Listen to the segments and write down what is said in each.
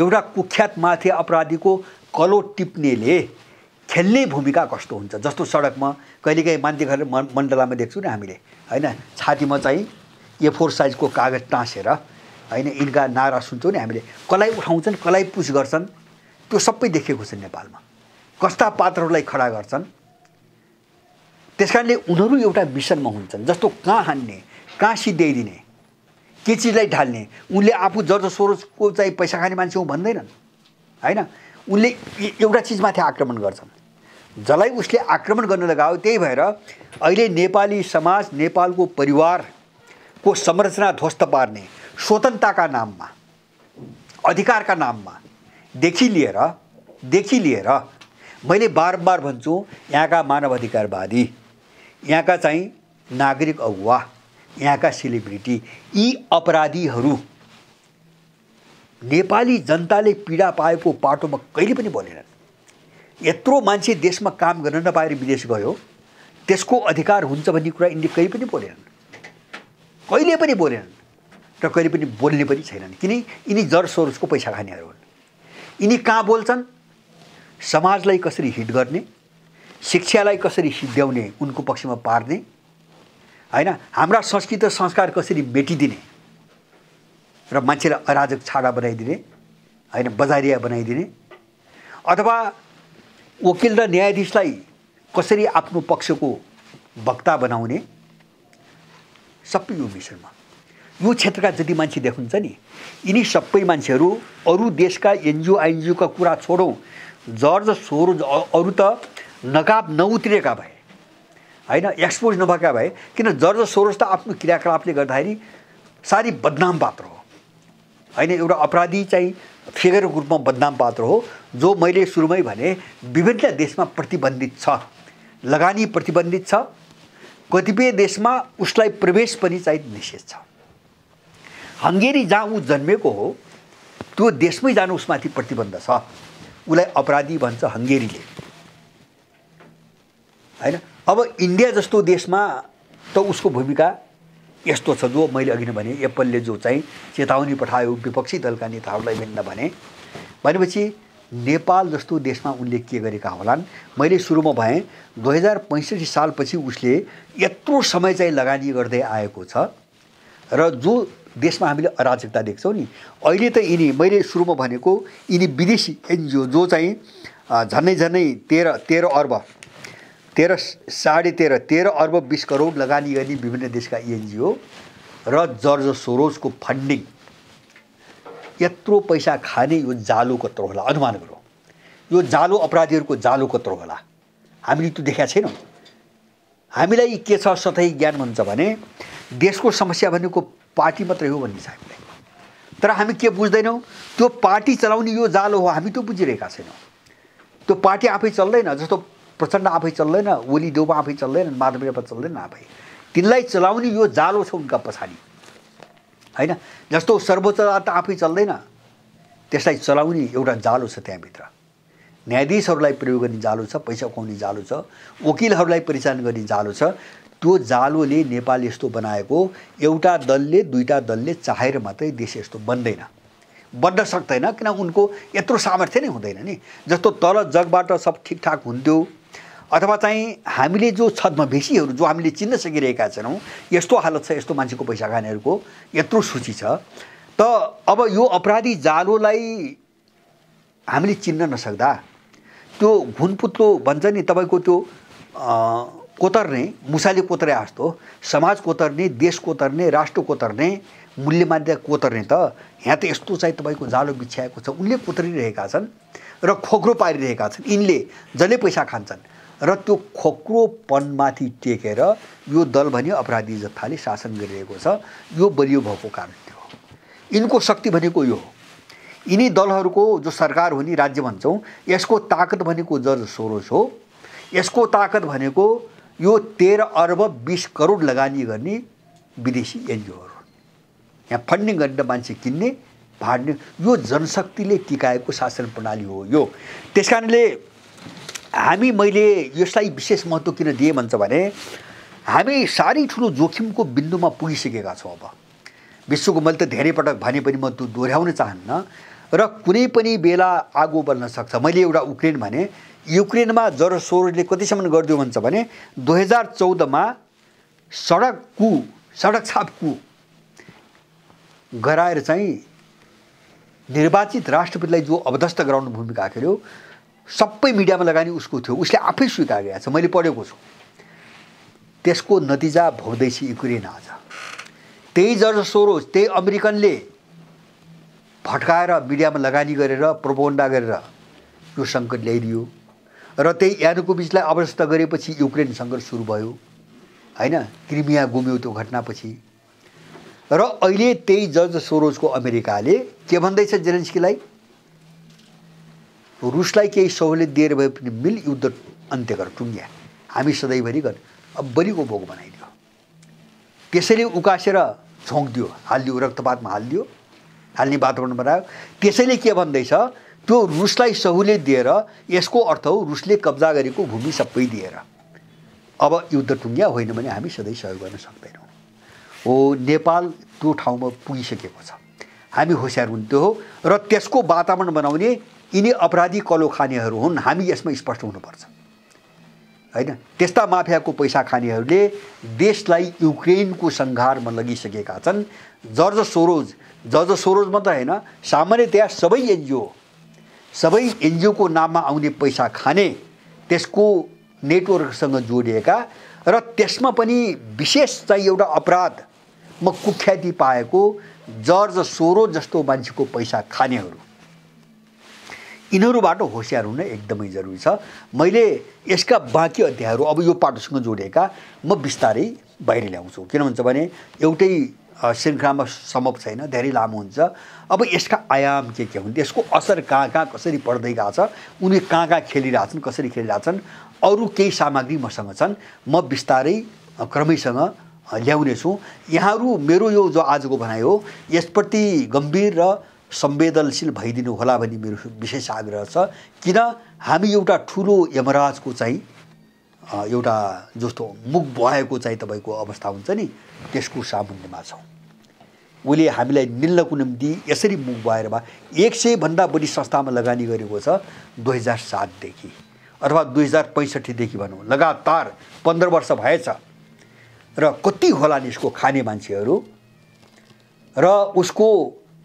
एउटा कुख्यात माथि अपराधीको कलो टिप्नेले खेल्ने भूमिका कस्तो हुन्छ जस्तो सडकमा कहिलेकाहीँ म मण्डलामा देख्छौँ नि हामीले होइन छातीमा चाहिँ ए फोर साइजको कागज टाँसेर होइन यिनका नारा सुन्छौँ नि हामीले कसलाई उठाउँछन् कसलाई पुस गर्छन् त्यो सबै देखेको छ नेपालमा कस्ता पात्रहरूलाई खडा गर्छन् त्यस कारणले उनीहरू एउटा मिसनमा हुन्छन् जस्तो कहाँ हान्ने कहाँ सिद्ध्याइदिने के चिजलाई ढाल्ने उनले आफू जर्ज सोरोजको चाहिँ पैसा खाने मान्छे हो भन्दैनन् होइन उनले एउटा चिजमाथि आक्रमण गर्छन् जसलाई उसले आक्रमण गर्न लगायो त्यही भएर अहिले नेपाली समाज नेपालको परिवारको संरचना ध्वस्त पार्ने स्वतन्त्रताका नाममा अधिकारका नाममा देखि लिएर देखि लिएर मैले बारम्बार भन्छु यहाँका मानव अधिकारवादी यहाँका चाहिँ नागरिक अगुवा यहाँका सेलिब्रिटी यी अपराधीहरू नेपाली जनताले पीडा पाएको पाटोमा कहिले पनि बोलेनन् यत्रो मान्छे देशमा काम गर्न नपाएर विदेश गयो त्यसको अधिकार हुन्छ भन्ने कुरा यिनले कहिले पनि बोलेनन् कहिले पनि बोलेनन् र कहिले पनि बोल्ने पनि छैनन् किन यिनी जर पैसा खानेहरू हुन् यिनी कहाँ बोल्छन् समाजलाई कसरी हिट गर्ने शिक्षालाई कसरी सिद्ध्याउने उनको पक्षमा पार्ने होइन हाम्रा संस्कृति र संस्कार कसरी मेटिदिने र मान्छेलाई अराजक छाडा बनाइदिने होइन बजारिया बनाइदिने अथवा वकिल र न्यायाधीशलाई कसरी आफ्नो पक्षको वक्ता बनाउने सबै यो मिसनमा यो क्षेत्रका जति मान्छे देखाउँछ नि यिनी सबै मान्छेहरू अरू देशका एनजिओ आइएनजिओका कुरा छोडौँ जर्ज सोरो अरू त नकाब नउत्रिएका भए होइन एक्सपोज नभएका भए किन जर्ज सोरोस त आफ्नो क्रियाकलापले गर्दाखेरि साह्रै बदनाम पात्र हो होइन एउटा अपराधी चाहिँ फेगरको रूपमा बदनाम पात्र हो जो मैले सुरुमै भने विभिन्न देशमा प्रतिबन्धित छ लगानी प्रतिबन्धित छ कतिपय देशमा उसलाई प्रवेश पनि चाहिँ निषेध छ हङ्गेरी जहाँ ऊ जन्मेको हो त्यो देशमै जानु उसमाथि प्रतिबन्ध छ उसलाई अपराधी भन्छ हङ्गेरीले होइन अब इन्डिया जस्तो देशमा त उसको भूमिका यस्तो छ जो मैले अघि नै भने एप्पलले जो चाहिँ चेतावनी पठायो विपक्षी दलका नेताहरूलाई भिन्न भने भनेपछि नेपाल जस्तो देशमा उनले के गरेका होलान् मैले सुरुमा भएँ दुई हजार पैँसठी सालपछि उसले यत्रो समय चाहिँ लगानी गर्दै आएको छ र जो देशमा हामीले अराजकता देख्छौँ नि अहिले त यिनी मैले सुरुमा भनेको यिनी विदेशी एनजिओ जो चाहिँ झन्नै झन्नै तेह्र तेह्र अर्ब तेह्र साढे तेह्र तेह्र अर्ब बिस करोड लगानी गर्ने विभिन्न देशका एनजिओ र जर्ज सोरोजको फन्डिङ यत्रो पैसा खाने यो जालो कत्रो होला अनुमान गरौँ यो जालो अपराधीहरूको जालो कत्रो होला हामीले त्यो देखाएको छैनौँ हामीलाई के छ सतही ज्ञान भन्छ भने देशको समस्या भनेको पार्टी मात्रै हो भन्ने छ हामीलाई तर हामी के बुझ्दैनौँ त्यो पार्टी चलाउने यो जालो हो हामी त्यो बुझिरहेका छैनौँ त्यो पार्टी आफै चल्दैन जस्तो प्रचण्ड आफै चल्दैन ओली देउबा आफै चल्दैनन् माधव रेपा चल्दैन आफै तिनलाई चलाउने यो जालो छ उनका पछाडि होइन जस्तो सर्वोच्च अदालत आफै चल्दैन त्यसलाई चलाउने एउटा जालो छ त्यहाँभित्र न्यायाधीशहरूलाई प्रयोग गर्ने जालो छ पैसा खुवाउने जालो छ वकिलहरूलाई परिचालन गर्ने जालो छ त्यो जालोले नेपाल यस्तो बनाएको एउटा दलले दुईवटा दलले चाहेर मात्रै देश यस्तो बन्दैन बन्न सक्दैन किन उनको यत्रो सामर्थ्य नै हुँदैन नि जस्तो तल जगबाट सब ठिकठाक हुन्थ्यो अथवा चाहिँ हामीले जो छद्मवेशीहरू जो हामीले चिन्न सकिरहेका छैनौँ यस्तो हालत छ यस्तो मान्छेको पैसा खानेहरूको यत्रो सूची छ त अब यो अपराधी जालोलाई हामीले चिन्न नसक्दा त्यो घुनपुत्लो भन्छ नि तपाईँको त्यो कोतर्ने मुसाले कोतरे जस्तो समाज कोतर्ने देश कोतर्ने राष्ट्र कोतर्ने मूल्य मान्यता कोतर्ने त यहाँ त यस्तो चाहिँ तपाईँको जालो बिछ्याएको छ उनले कोतरिरहेका छन् र खोक्रो पारिरहेका छन् यिनले जसले पैसा खान्छन् र त्यो खोक्रोपनमाथि टेकेर यो दल भने अपराधी जथाले शासन गरिरहेको छ यो बलियो भएको कारण त्यो हो यिनको शक्ति भनेको यो हो यिनी दलहरूको जो सरकार हुने राज्य भन्छौँ यसको ताकत भनेको जर्ज सोरोस हो यसको ताकत भनेको यो तेह्र अर्ब बिस करोड लगानी गर्ने विदेशी एनजिओहरू यहाँ फन्डिङ गर्ने मान्छे किन्ने भाड्ने यो जनशक्तिले टिकाएको शासन प्रणाली हो यो त्यस कारणले हामी मैले यसलाई विशेष महत्त्व किन दिएँ भन्छ भने हामी साह्रै ठुलो जोखिमको बिन्दुमा पुगिसकेका छौँ अब विश्वको मैले त धेरै पटक भने पनि म त्यो दोहोऱ्याउन चाहन्न र कुनै पनि बेला आगो बल्न सक्छ मैले एउटा युक्रेन भने युक्रेनमा स्वरले कतिसम्म गरिदियो भन्छ भने दुई हजार चौधमा सडक कु सडक छाप कु गराएर चाहिँ निर्वाचित राष्ट्रपतिलाई जो अवधस्त गराउने भूमिका खेल्यो सबै मिडियामा लगानी उसको थियो उसले आफै स्वीकारेको छ मैले पढेको छु त्यसको नतिजा भोग्दैछ युक्रेन आज त्यही जर्ज सोरोज त्यही अमेरिकनले भटकाएर मिडियामा लगानी गरेर प्रबन्धा गरेर यो सङ्कट ल्याइदियो र त्यही बिचलाई अवस्था गरेपछि युक्रेन सङ्कट सुरु भयो होइन क्रिमिया गुम्यो त्यो घटनापछि र अहिले त्यही जर्ज सोरोजको अमेरिकाले के भन्दैछ जेलेन्स्कीलाई रुसलाई केही सहुलियत दिएर भए पनि मिल युद्ध अन्त्य गर टुङ्ग्या हामी सधैँभरि गर अब बलिको भोग बनाइदियो त्यसैले उकासेर झोङ्किदियो हालिदियो रक्तपातमा हालिदियो हाल्ने वातावरण बनायो त्यसैले के भन्दैछ त्यो रुसलाई सहुलियत दिएर यसको अर्थ हो रुसले कब्जा गरेको भूमि सबै दिएर अब युद्ध टुङ्ग्या होइन भने हामी सधैँ सहयोग गर्न सक्दैनौँ हो नेपाल त्यो ठाउँमा पुगिसकेको छ हामी होसियार हुन्थ्यो हो र त्यसको वातावरण बनाउने यिनी अपराधी कलो खानेहरू हुन् हामी यसमा स्पष्ट हुनुपर्छ होइन त्यस्ता माफियाको पैसा खानेहरूले देशलाई युक्रेनको सङ्घारमा लगिसकेका छन् जर्ज सोरोज जर्ज सोरोज मात्र होइन सामान्यतया सबै एनजिओ सबै एनजिओको नाममा आउने पैसा खाने त्यसको नेटवर्कसँग जोडिएका र त्यसमा पनि विशेष चाहिँ एउटा अपराधमा कुख्याति पाएको जर्ज सोरोज जस्तो मान्छेको पैसा खानेहरू यिनीहरूबाट होसियार हुन एकदमै जरुरी छ मैले यसका बाँकी अध्यायहरू अब यो पाटोसँग जोडिएका म बिस्तारै बाहिर ल्याउँछु किन भन्छ भने एउटै श्रृङ्खलामा सम्भव छैन धेरै लामो हुन्छ अब यसका आयाम के के हुन्छ यसको असर कहाँ कहाँ कसरी पर्दै गएको छ उनी कहाँ कहाँ खेलिरहेछन् कसरी खेलिरहेछन् अरू केही सामग्री मसँग छन् म बिस्तारै क्रमैसँग ल्याउनेछु यहाँहरू मेरो यो जो आजको भनाइ हो यसप्रति गम्भीर र संवेदनशील भइदिनु होला भन्ने मेरो विशेष आग्रह छ किन हामी एउटा ठुलो यमराजको चाहिँ एउटा जस्तो मुख भएको चाहिँ तपाईँको अवस्था हुन्छ नि त्यसको सामुन्नेमा छौँ उसले हामीलाई निल्नको निम्ति यसरी मुख भएर भए एक सयभन्दा बढी संस्थामा लगानी गरेको छ दुई हजार सातदेखि अथवा दुई हजार पैँसठीदेखि भनौँ लगातार पन्ध्र वर्ष भएछ र कति होला नि यसको खाने मान्छेहरू र उसको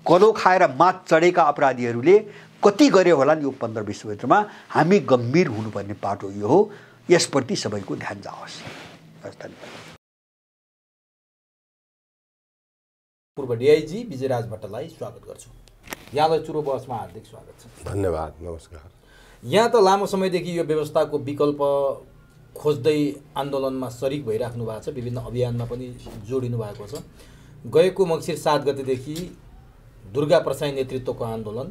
कलो खाएर मात चढेका अपराधीहरूले कति गरे होला नि यो पन्ध्र विश्वभित्रमा हामी गम्भीर हुनुपर्ने पाटो यो हो यसप्रति सबैको ध्यान जाओस् हस् धन्यवाद पूर्व डिआइजी विजयराज भट्टलाई स्वागत गर्छु यहाँलाई चुरो बसमा हार्दिक स्वागत छ धन्यवाद नमस्कार यहाँ त लामो समयदेखि यो व्यवस्थाको विकल्प खोज्दै आन्दोलनमा सरिक भइराख्नु भएको छ विभिन्न अभियानमा पनि जोडिनु भएको छ गएको मङ्सिर सात गतेदेखि दुर्गा प्रसाई नेतृत्वको आन्दोलन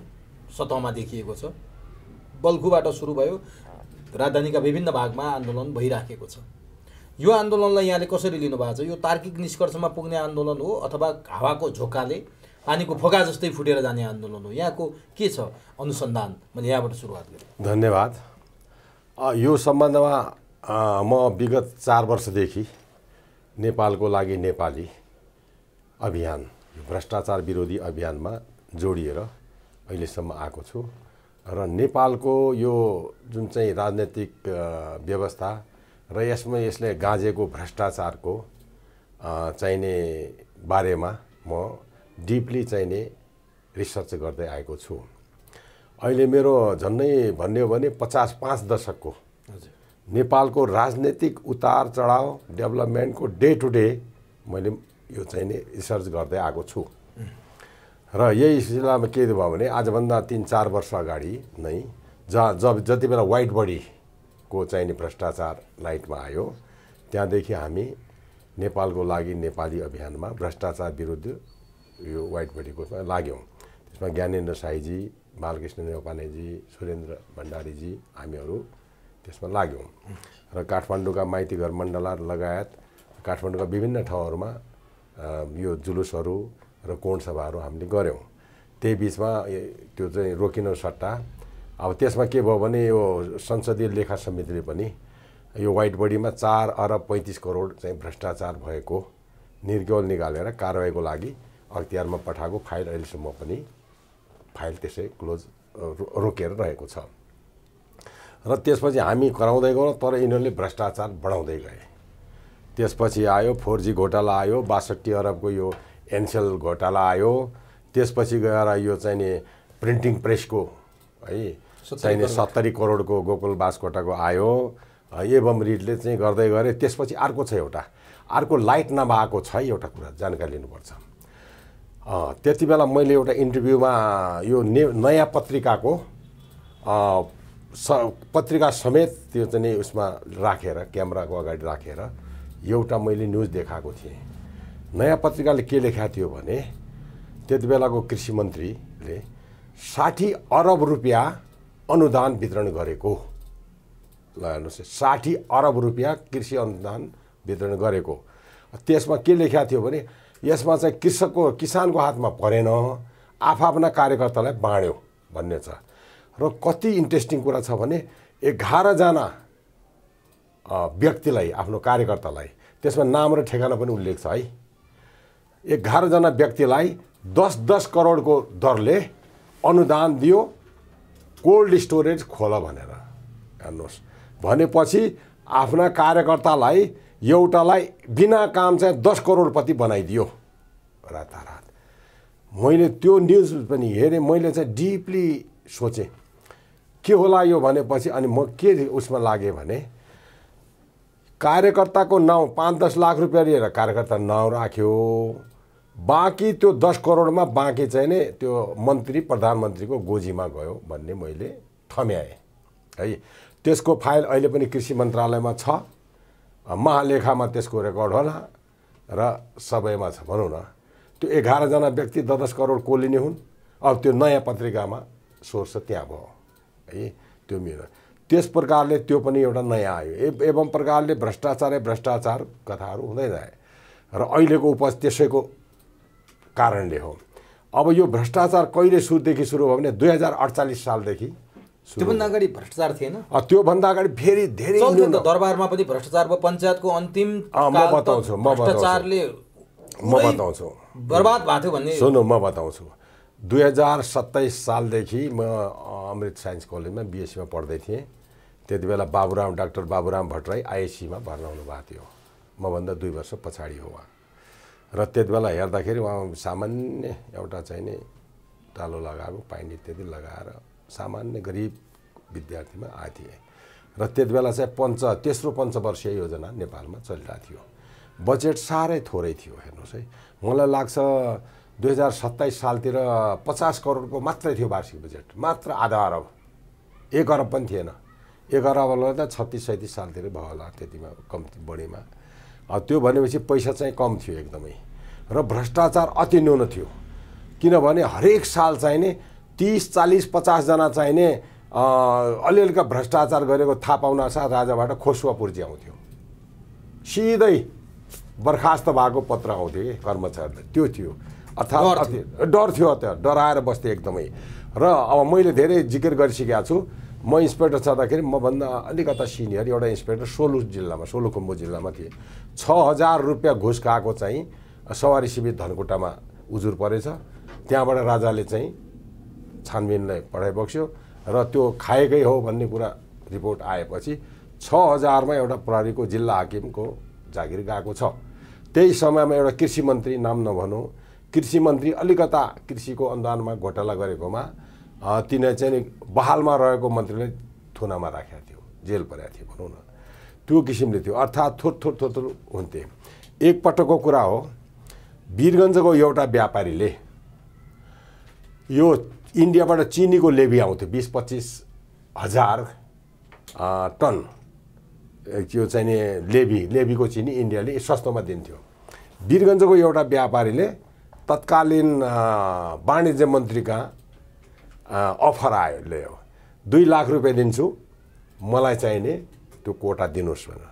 सतहमा देखिएको छ बल्खुबाट सुरु भयो राजधानीका विभिन्न भागमा आन्दोलन भइराखेको छ यो आन्दोलनलाई यहाँले कसरी लिनुभएको छ यो तार्किक निष्कर्षमा पुग्ने आन्दोलन हो अथवा हावाको झोकाले पानीको फोका जस्तै फुटेर जाने आन्दोलन हो यहाँको के छ अनुसन्धान मैले यहाँबाट सुरुवात गरेँ धन्यवाद यो सम्बन्धमा म विगत चार वर्षदेखि नेपालको लागि नेपाली अभियान भ्रष्टाचार विरोधी अभियानमा जोडिएर अहिलेसम्म आएको छु र नेपालको यो जुन चाहिँ राजनैतिक व्यवस्था र यसमा यसले गाँजेको भ्रष्टाचारको चाहिने बारेमा म डिपली चाहिने रिसर्च गर्दै आएको छु अहिले मेरो झन्नै भन्ने हो भने पचास पाँच दशकको नेपालको राजनैतिक उतार चढाव डेभलपमेन्टको डे टु डे मैले यो चाहिँ नि रिसर्च गर्दै आएको छु र यही सिलसिलामा के भयो भने आजभन्दा तिन चार वर्ष अगाडि नै जहाँ जब जति बेला वाइट बडीको चाहिँ नि भ्रष्टाचार लाइटमा आयो त्यहाँदेखि हामी नेपालको लागि नेपाली अभियानमा भ्रष्टाचार विरुद्ध यो वाइट बडीको लाग्यौँ त्यसमा ज्ञानेन्द्र साईजी बालकृष्ण नेपानेजी सुरेन्द्र भण्डारीजी हामीहरू त्यसमा लाग्यौँ र काठमाडौँका माइतीघर मण्डला लगायत काठमाडौँका विभिन्न ठाउँहरूमा यो जुलुसहरू र कोण सभाहरू हामीले गऱ्यौँ त्यही बिचमा त्यो चाहिँ रोकिन सट्टा अब त्यसमा के भयो भने यो संसदीय लेखा समितिले पनि यो वाइट बडीमा चार अरब पैँतिस करोड चाहिँ भ्रष्टाचार भएको निर्गौल निकालेर कारवाहीको लागि अख्तियारमा पठाएको फाइल अहिलेसम्म पनि फाइल त्यसै क्लोज रोकेर रहेको छ र त्यसपछि हामी कराउँदै गयौँ तर यिनीहरूले भ्रष्टाचार बढाउँदै गए त्यसपछि आयो फोर जी घोटाला आयो बासठी अरबको यो एनसेल घोटाला आयो त्यसपछि गएर यो चाहिँ नि प्रिन्टिङ प्रेसको है चाहिने सत्तरी करोडको गोकुल बासकोटाको आयो एभम रिडले चाहिँ गर्दै गरे त्यसपछि अर्को छ एउटा अर्को लाइट नभएको छ एउटा कुरा जानकारी लिनुपर्छ त्यति बेला मैले एउटा इन्टरभ्यूमा यो ने नयाँ पत्रिकाको स पत्रिका समेत त्यो चाहिँ उसमा राखेर क्यामेराको अगाडि राखेर एउटा मैले न्युज देखाएको थिएँ नयाँ पत्रिकाले के लेखा थियो भने त्यति बेलाको कृषि मन्त्रीले साठी अरब रुपियाँ अनुदान वितरण गरेको ल हेर्नुहोस् साठी अरब रुपियाँ कृषि अनुदान वितरण गरेको त्यसमा के लेखा थियो भने यसमा चाहिँ कृषकको किसानको हातमा परेन आफआफ्ना कार्यकर्तालाई बाँड्यो भन्ने छ र कति इन्ट्रेस्टिङ कुरा छ भने एघारजना व्यक्तिलाई आफ्नो कार्यकर्तालाई त्यसमा नाम र ठेगाना पनि उल्लेख छ है एघारजना व्यक्तिलाई दस दस करोडको दरले अनुदान दियो कोल्ड स्टोरेज खोल भनेर हेर्नुहोस् भनेपछि आफ्ना कार्यकर्तालाई एउटालाई बिना काम चाहिँ दस करोडपति बनाइदियो रातारात मैले त्यो न्युज पनि हेरेँ मैले चाहिँ डिपली सोचेँ के होला यो भनेपछि अनि म के उसमा लागेँ भने कार्यकर्ताको नाउँ पाँच दस लाख रुपियाँ लिएर कार्यकर्ता नाउँ राख्यो बाँकी त्यो दस करोडमा बाँकी चाहिँ नै त्यो मन्त्री प्रधानमन्त्रीको गोजीमा गयो भन्ने मैले थम्याएँ है त्यसको फाइल अहिले पनि कृषि मन्त्रालयमा छ महालेखामा त्यसको रेकर्ड होला र सबैमा छ भनौँ न त्यो एघारजना व्यक्ति दस दस करोड को लिने हुन् अब त्यो नयाँ पत्रिकामा सोर्स त्यहाँ भयो है त्यो मेरो त्यस प्रकारले त्यो पनि एउटा नयाँ आयो ए एवं प्रकारले भ्रष्टाचारै भ्रष्टाचार कथाहरू हुँदै गए र अहिलेको उपज त्यसैको कारणले हो अब यो भ्रष्टाचार कहिले सुरुदेखि सुरु भयो भने दुई हजार अडचालिस सालदेखि त्योभन्दा अगाडि भ्रष्टाचार थिएन त्योभन्दा अगाडि फेरि धेरै दरबारमा पनि भ्रष्टाचार भयो पञ्चायतको अन्तिम म बताउँछु म भ्रष्टाचारले म बताउँछु बर्बाद भएको थियो भन्ने सुन्नु म बताउँछु दुई हजार सत्ताइस सालदेखि म अमृत साइन्स कलेजमा बिएससीमा e पढ्दै थिएँ त्यति बेला बाबुराम डाक्टर बाबुराम भट्टराई आइएससीमा भर्ना हुनुभएको थियो मभन्दा दुई वर्ष पछाडि हो उहाँ र त्यति बेला हेर्दाखेरि उहाँ सामान्य एउटा चाहिँ नि टालो लगाएको पाइने त्यति लगाएर सामान्य गरिब विद्यार्थीमा थिएँ र त्यति बेला चाहिँ पञ्च तेस्रो पञ्चवर्षीय योजना नेपालमा चलिरहेको थियो बजेट साह्रै थोरै थियो हेर्नुहोस् है मलाई लाग्छ दुई हजार सत्ताइस सालतिर पचास करोडको मात्रै थियो वार्षिक बजेट मात्र आधा अरब एक अरब पनि थिएन एघार लगाउँदा छत्तिस सैँतिस सालतिर भयो होला त्यतिमा कम्ती बढीमा त्यो भनेपछि पैसा चाहिँ कम थियो एकदमै र भ्रष्टाचार अति न्यून थियो किनभने हरेक साल चाहिने तिस चालिस पचासजना चाहिने अलिअलिका भ्रष्टाचार गरेको थाहा पाउन साथ राजाबाट पुर्जी आउँथ्यो सिधै बर्खास्त भएको पत्र आउँथ्यो कि कर्मचारीलाई त्यो थियो अर्थात् डर थियो त डराएर बस्थेँ एकदमै र अब मैले धेरै जिकिर गरिसकेको छु म इन्सपेक्टर छँदाखेरि मभन्दा अलिकता सिनियर एउटा इन्सपेक्टर सोलु जिल्लामा सोलुखुम्बु जिल्लामा थिएँ छ हजार रुपियाँ घुस खाएको चाहिँ सवारी शिविर धनकुटामा उजुर परेछ त्यहाँबाट राजाले चाहिँ छानबिनलाई पठाइबक्स्यो र त्यो खाएकै हो भन्ने कुरा रिपोर्ट आएपछि छ हजारमा एउटा प्रहरीको जिल्ला हाकिमको जागिर गएको छ त्यही समयमा एउटा कृषि मन्त्री नाम नभनौँ कृषि मन्त्री अलिकता कृषिको अनुदानमा घोटाला गरेकोमा तिनीहरू चाहिँ बहालमा रहेको मन्त्रीले थुनामा राखेको थियो जेल परेको थियो भनौँ न त्यो किसिमले थियो अर्थात् थोर थोर थोर थोर हुन्थे एकपटकको कुरा हो वीरगन्जको एउटा व्यापारीले यो इन्डियाबाट चिनीको लेबी आउँथ्यो बिस पच्चिस हजार टन चाहिँ नि लेबी लेबीको चिनी इन्डियाले सस्तोमा दिन्थ्यो वीरगञ्जको एउटा व्यापारीले तत्कालीन वाणिज्य मन्त्रीका अफर आयो ल्यायो दुई लाख रुपियाँ दिन्छु मलाई चाहिने त्यो कोटा दिनुहोस् भनेर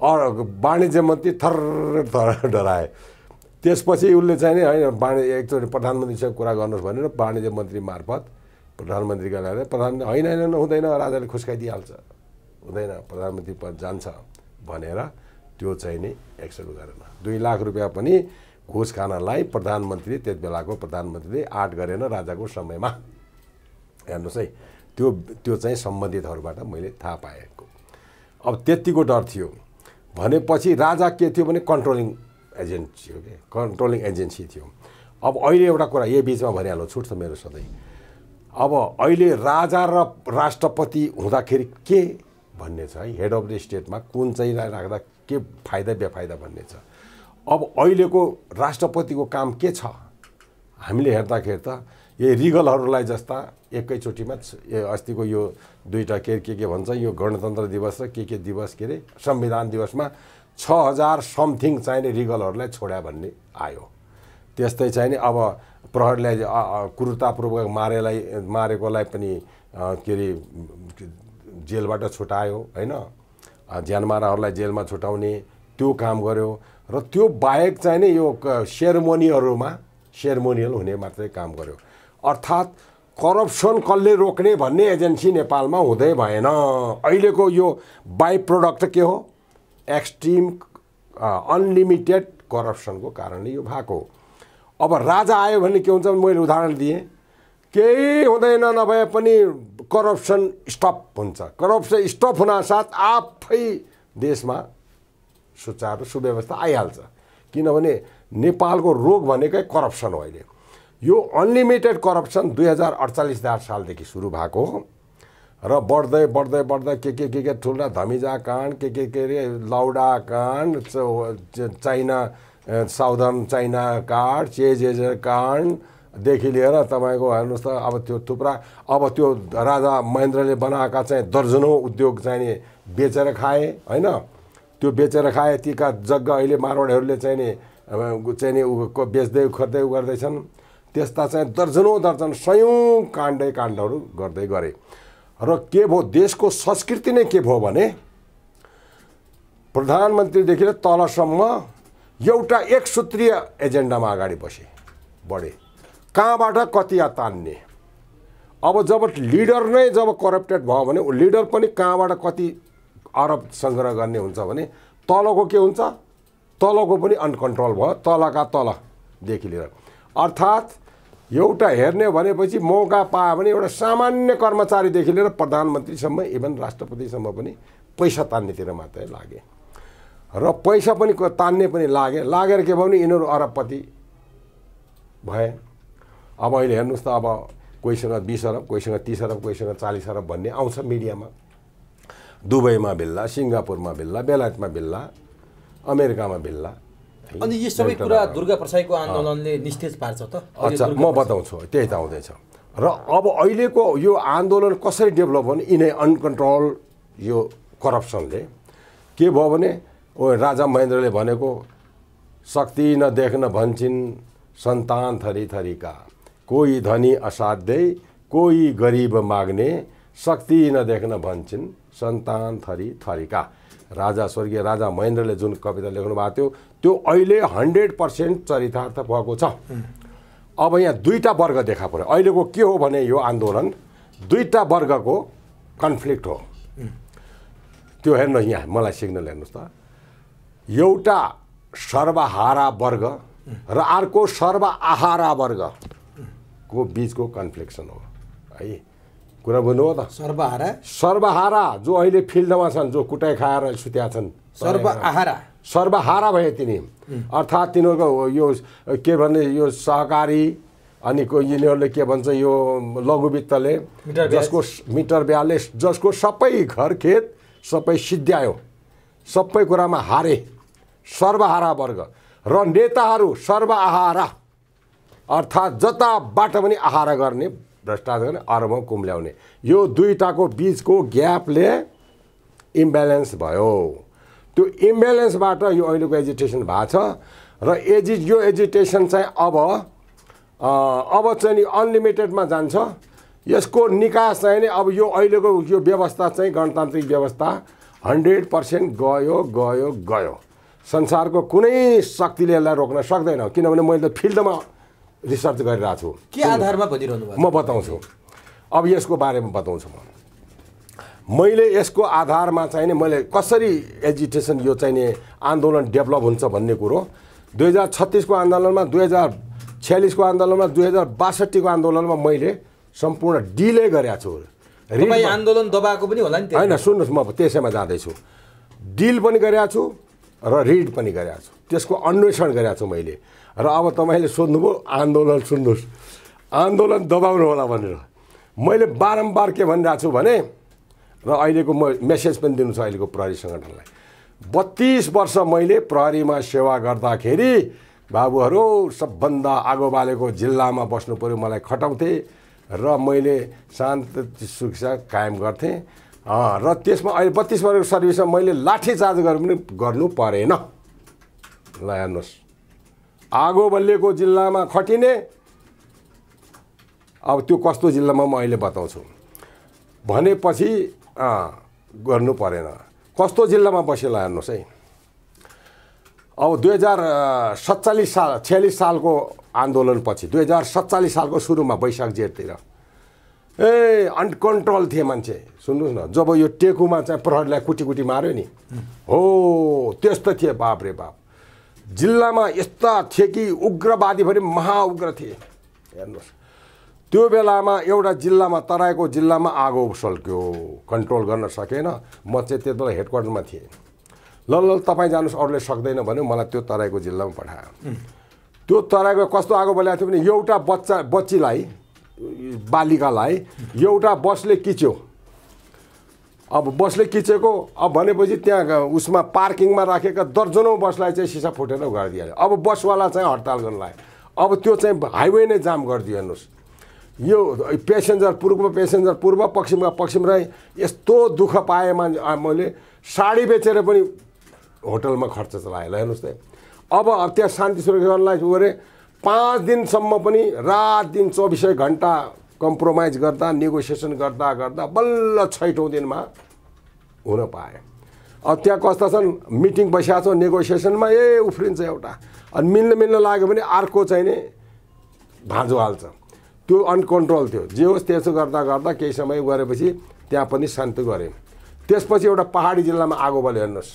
अरू वाणिज्य मन्त्री थर थर डराए त्यसपछि उसले चाहिने होइन वाणिज्य एकचोटि प्रधानमन्त्रीसँग कुरा गर्नुहोस् भनेर वाणिज्य मन्त्री मार्फत प्रधानमन्त्री ल्याएर प्रधानमन्त्री होइन होइन हुँदैन राजाले खुस्काइदिइहाल्छ हुँदैन प्रधानमन्त्री पद जान्छ भनेर त्यो चाहिँ नि एक्सेप्ट गरेन दुई लाख रुपियाँ पनि घुस खानलाई प्रधानमन्त्री त्यति बेलाको प्रधानमन्त्रीले आँट गरेन राजाको समयमा हेर्नुहोस् है त्यो त्यो चाहिँ सम्बन्धितहरूबाट मैले थाहा पाएको अब त्यतिको डर थियो भनेपछि राजा के थियो भने कन्ट्रोलिङ एजेन्ट थियो कि कन्ट्रोलिङ एजेन्सी थियो अब अहिले एउटा कुरा यही बिचमा भनिहाल्नु छ मेरो सधैँ अब अहिले राजा र राष्ट्रपति हुँदाखेरि के भन्ने छ है हेड अफ द स्टेटमा कुन चाहिँ राख्दा के फाइदा बेफाइदा भन्ने छ अब अहिलेको राष्ट्रपतिको काम के छ हामीले हेर्दाखेरि त यही रिगलहरूलाई जस्ता एकैचोटिमा अस्तिको यो दुईवटा के के के भन्छ यो गणतन्त्र दिवस र के के दिवस के अरे संविधान दिवसमा छ हजार समथिङ चाहिने रिगलहरूलाई छोड्या भन्ने आयो त्यस्तै चाहिँ नि अब प्रहरीलाई क्रुरतापूर्वक मारेलाई मारेकोलाई पनि के अरे जेलबाट छुटायो होइन ज्यानमाराहरूलाई जेलमा छुटाउने त्यो काम गर्यो र त्यो बाहेक चाहिँ नि यो सेरोमोनीहरूमा सेरोमोनियल हुने मात्रै काम गर्यो अर्थात् करप्सन कसले रोक्ने भन्ने एजेन्सी नेपालमा हुँदै भएन अहिलेको यो बाई प्रोडक्ट के हो एक्सट्रिम अनलिमिटेड करप्सनको कारणले यो भएको अब राजा आयो भने के हुन्छ मैले उदाहरण दिएँ केही हुँदैन नभए पनि करप्सन स्टप हुन्छ करप्सन स्टप हुनासाथ आफै देशमा सुचारू सुव्यवस्था आइहाल्छ किनभने नेपालको रोग भनेकै करप्सन हो अहिलेको यो अनलिमिटेड करप्सन दुई हजार अडचालिस हजार सालदेखि सुरु भएको हो र बढ्दै बढ्दै बढ्दै के के के के ठुल्ठा धमिजा काण्ड के के के अरे लाउडा काण्ड चाइना साउदर्न चाइना कार्ड काण्ड एज काण्डदेखि लिएर तपाईँको हेर्नुहोस् त अब त्यो थुप्रा अब त्यो राजा महेन्द्रले बनाएका चाहिँ दर्जनौँ उद्योग चाहिँ नि बेचेर खाए होइन त्यो बेचेर खाए तीका जग्गा अहिले चाहिँ नि चाहिँ नि बेच्दै खोज्दै गर्दैछन् त्यस्ता चाहिँ दर्जनौँ दर्जन सयौँ काण्डै काण्डहरू गर्दै गरे र के भयो देशको संस्कृति नै के भयो भने प्रधानमन्त्रीदेखि तलसम्म एउटा एक सूत्रीय एजेन्डामा अगाडि बसे बढे कहाँबाट कति तान्ने अब जब लिडर नै जब करप्टेड भयो भने लिडर पनि कहाँबाट कति अरब सङ्ग्रह गर्ने हुन्छ भने तलको के हुन्छ तलको पनि अनकन्ट्रोल भयो तलका तलदेखि लिएर अर्थात् एउटा हेर्ने भनेपछि मौका पायो भने एउटा सामान्य कर्मचारीदेखि लिएर प्रधानमन्त्रीसम्म इभन राष्ट्रपतिसम्म पनि पैसा तान्नेतिर मात्रै लागे र पैसा पनि तान्ने पनि लागे लागेर के भयो भने यिनीहरू अरबपति भए अब अहिले हेर्नुहोस् त अब कोहीसँग बिस अरब कोहीसँग तिस अरब कोहीसँग चालिस अरब भन्ने आउँछ मिडियामा दुबईमा भिल्ला सिङ्गापुरमा भिल्ला बेलायतमा भिल्ला अमेरिकामा भिल्ला अनि यो सबै कुरा दुर्गा प्रसाईको आन्दोलनले निस्तेज पार्छ त अच्छा म बताउँछु त्यही त आउँदैछ र अब अहिलेको यो आन्दोलन कसरी डेभलप भने यिनै अनकन्ट्रोल यो करप्सनले के भयो भने ओ राजा महेन्द्रले भनेको शक्ति नदेख्न भन्छन् सन्तान थरी थरीका कोही धनी असाध्यै कोही गरिब माग्ने शक्ति नदेख्न भन्छन् सन्तान थरी थरीका राजा स्वर्गीय राजा महेन्द्रले जुन कविता लेख्नु भएको थियो त्यो अहिले हन्ड्रेड पर्सेन्ट चरितार्थ भएको छ अब यहाँ दुईवटा वर्ग देखा पऱ्यो अहिलेको के हो भने यो आन्दोलन दुईवटा वर्गको कन्फ्लिक्ट हो त्यो हेर्नुहोस् यहाँ मलाई सिग्नल हेर्नुहोस् त एउटा सर्वहारा वर्ग र अर्को सर्वआहारा वर्गको बिचको कन्फ्लिक्सन हो है कुरा हो त सर्वहारा सर्वहारा जो अहिले फिल्डमा छन् जो कुटाइ खाएर सुत्या छन् सर्वहारा सर्वहारा भए तिनी अर्थात् तिनीहरूको यो के भन्ने यो सहकारी अनि को यिनीहरूले के भन्छ यो लघु वित्तले जसको मिटर ब्याले जसको सबै घर खेत सबै सिद्ध्यायो सबै कुरामा हारे सर्वहारा वर्ग र नेताहरू सर्वहारा अर्थात् जताबाट पनि आहारा गर्ने भ्रष्टाचार अर्बौँ कुम्ल्याउने यो दुईवटाको बिचको ग्यापले इम्ब्यालेन्स भयो त्यो इम्ब्यालेन्सबाट यो अहिलेको एजुटेसन भएको छ र एजि यो एजुटेसन चाहिँ अब अब चाहिँ नि अनलिमिटेडमा जान्छ यसको निकास चाहिँ नि अब यो अहिलेको यो व्यवस्था चाहिँ गणतान्त्रिक व्यवस्था हन्ड्रेड पर्सेन्ट गयो गयो गयो संसारको कुनै शक्तिले यसलाई रोक्न सक्दैन किनभने मैले त फिल्डमा रिसर्च गरिरहेको छु के आधारमा भनिरहनु म बताउँछु अब यसको बारेमा बताउँछु म मैले यसको आधारमा चाहिने मैले कसरी एजुटेसन यो चाहिने आन्दोलन डेभलप हुन्छ भन्ने कुरो दुई हजार छत्तिसको आन्दोलनमा दुई हजार छ्यालिसको आन्दोलनमा दुई हजार बासठीको आन्दोलनमा मैले सम्पूर्ण डिले गरेको छु आन्दोलन दबाएको पनि होला नि होइन सुन्नुहोस् म त्यसैमा जाँदैछु डिल पनि गरेको छु र रिड पनि गरेको छु त्यसको अन्वेषण गरेको छु मैले र अब तपाईँले सोध्नुभयो आन्दोलन सुन्नुहोस् आन्दोलन दबाउनु होला भनेर मैले बारम्बार के भनिरहेको छु भने र अहिलेको म मेसेज पनि दिनु छ अहिलेको प्रहरी सङ्गठनलाई बत्तिस वर्ष मैले प्रहरीमा सेवा गर्दाखेरि बाबुहरू सबभन्दा आगो बालेको जिल्लामा बस्नु पऱ्यो मलाई खटाउँथे र मैले शान्त सुरक्षा कायम गर्थेँ र त्यसमा अहिले बत्तिस वर्षको सर्भिसमा मैले लाठी चार्ज गर्नु पनि गर्नु परेन ल हेर्नुहोस् आगो बलिएको जिल्लामा खटिने अब त्यो कस्तो जिल्लामा म अहिले बताउँछु भनेपछि गर्नु परेन कस्तो जिल्लामा बसेला हेर्नुहोस् है अब दुई हजार सत्तालिस साल छ्यालिस सालको आन्दोलनपछि दुई हजार सत्तालिस सालको सुरुमा वैशाख जेठतिर ए अनकन्ट्रोल थिए मान्छे सुन्नुहोस् न जब यो टेकुमा चाहिँ प्रहरीलाई कुटी कुटी माऱ्यो नि हो त्यस्तो थिए बाप रे बाप जिल्लामा यस्ता थिए कि उग्रवादी भने महाउग्र थिए हेर्नुहोस् त्यो बेलामा एउटा जिल्लामा तराईको जिल्लामा आगो सल्क्यो कन्ट्रोल गर्न सकेन म चाहिँ त्यति बेला हेडक्वार्टरमा थिएँ ल ल तपाईँ जानुहोस् अरूले सक्दैन भन्यो मलाई त्यो तराईको जिल्लामा पठायो त्यो तराईको कस्तो आगो बोलाएको थियो भने एउटा बच्चा बच्चीलाई बालिकालाई एउटा बसले किच्यो अब बसले किचेको अब भनेपछि त्यहाँ उसमा पार्किङमा राखेका दर्जनौँ बसलाई चाहिँ सिसा फुटेर गरिदिइहाल्यो अब बसवाला चाहिँ हडताल गर्नु लाग्यो अब त्यो चाहिँ हाइवे नै जाम गरिदियो हेर्नुहोस् यो पेसेन्जर पूर्व पेसेन्जर पूर्व पश्चिमका पश्चिम रहे यस्तो दुःख पाएँ मान्छे मैले साडी बेचेर पनि होटलमा खर्च चलाएँ ल हेर्नुहोस् त अब त्यहाँ शान्ति सुरक्षालाई अरे पाँच दिनसम्म पनि रात दिन चौबिसै घन्टा कम्प्रोमाइज गर्दा नेगोसिएसन गर्दा गर्दा बल्ल छैटौँ दिनमा हुन पाएँ अब त्यहाँ कस्ता छन् मिटिङ बसिरहेको छौँ नेगोसिएसनमा ए उफ्रिन्छ एउटा अनि मिल्न मिल्न लाग्यो भने अर्को चाहिँ नि भाँजो हाल्छ त्यो अनकन्ट्रोल थियो जे होस् त्यसो गर्दा गर्दा केही समय गरेपछि त्यहाँ पनि शान्ति गरे त्यसपछि एउटा पहाडी जिल्लामा आगो भयो हेर्नुहोस्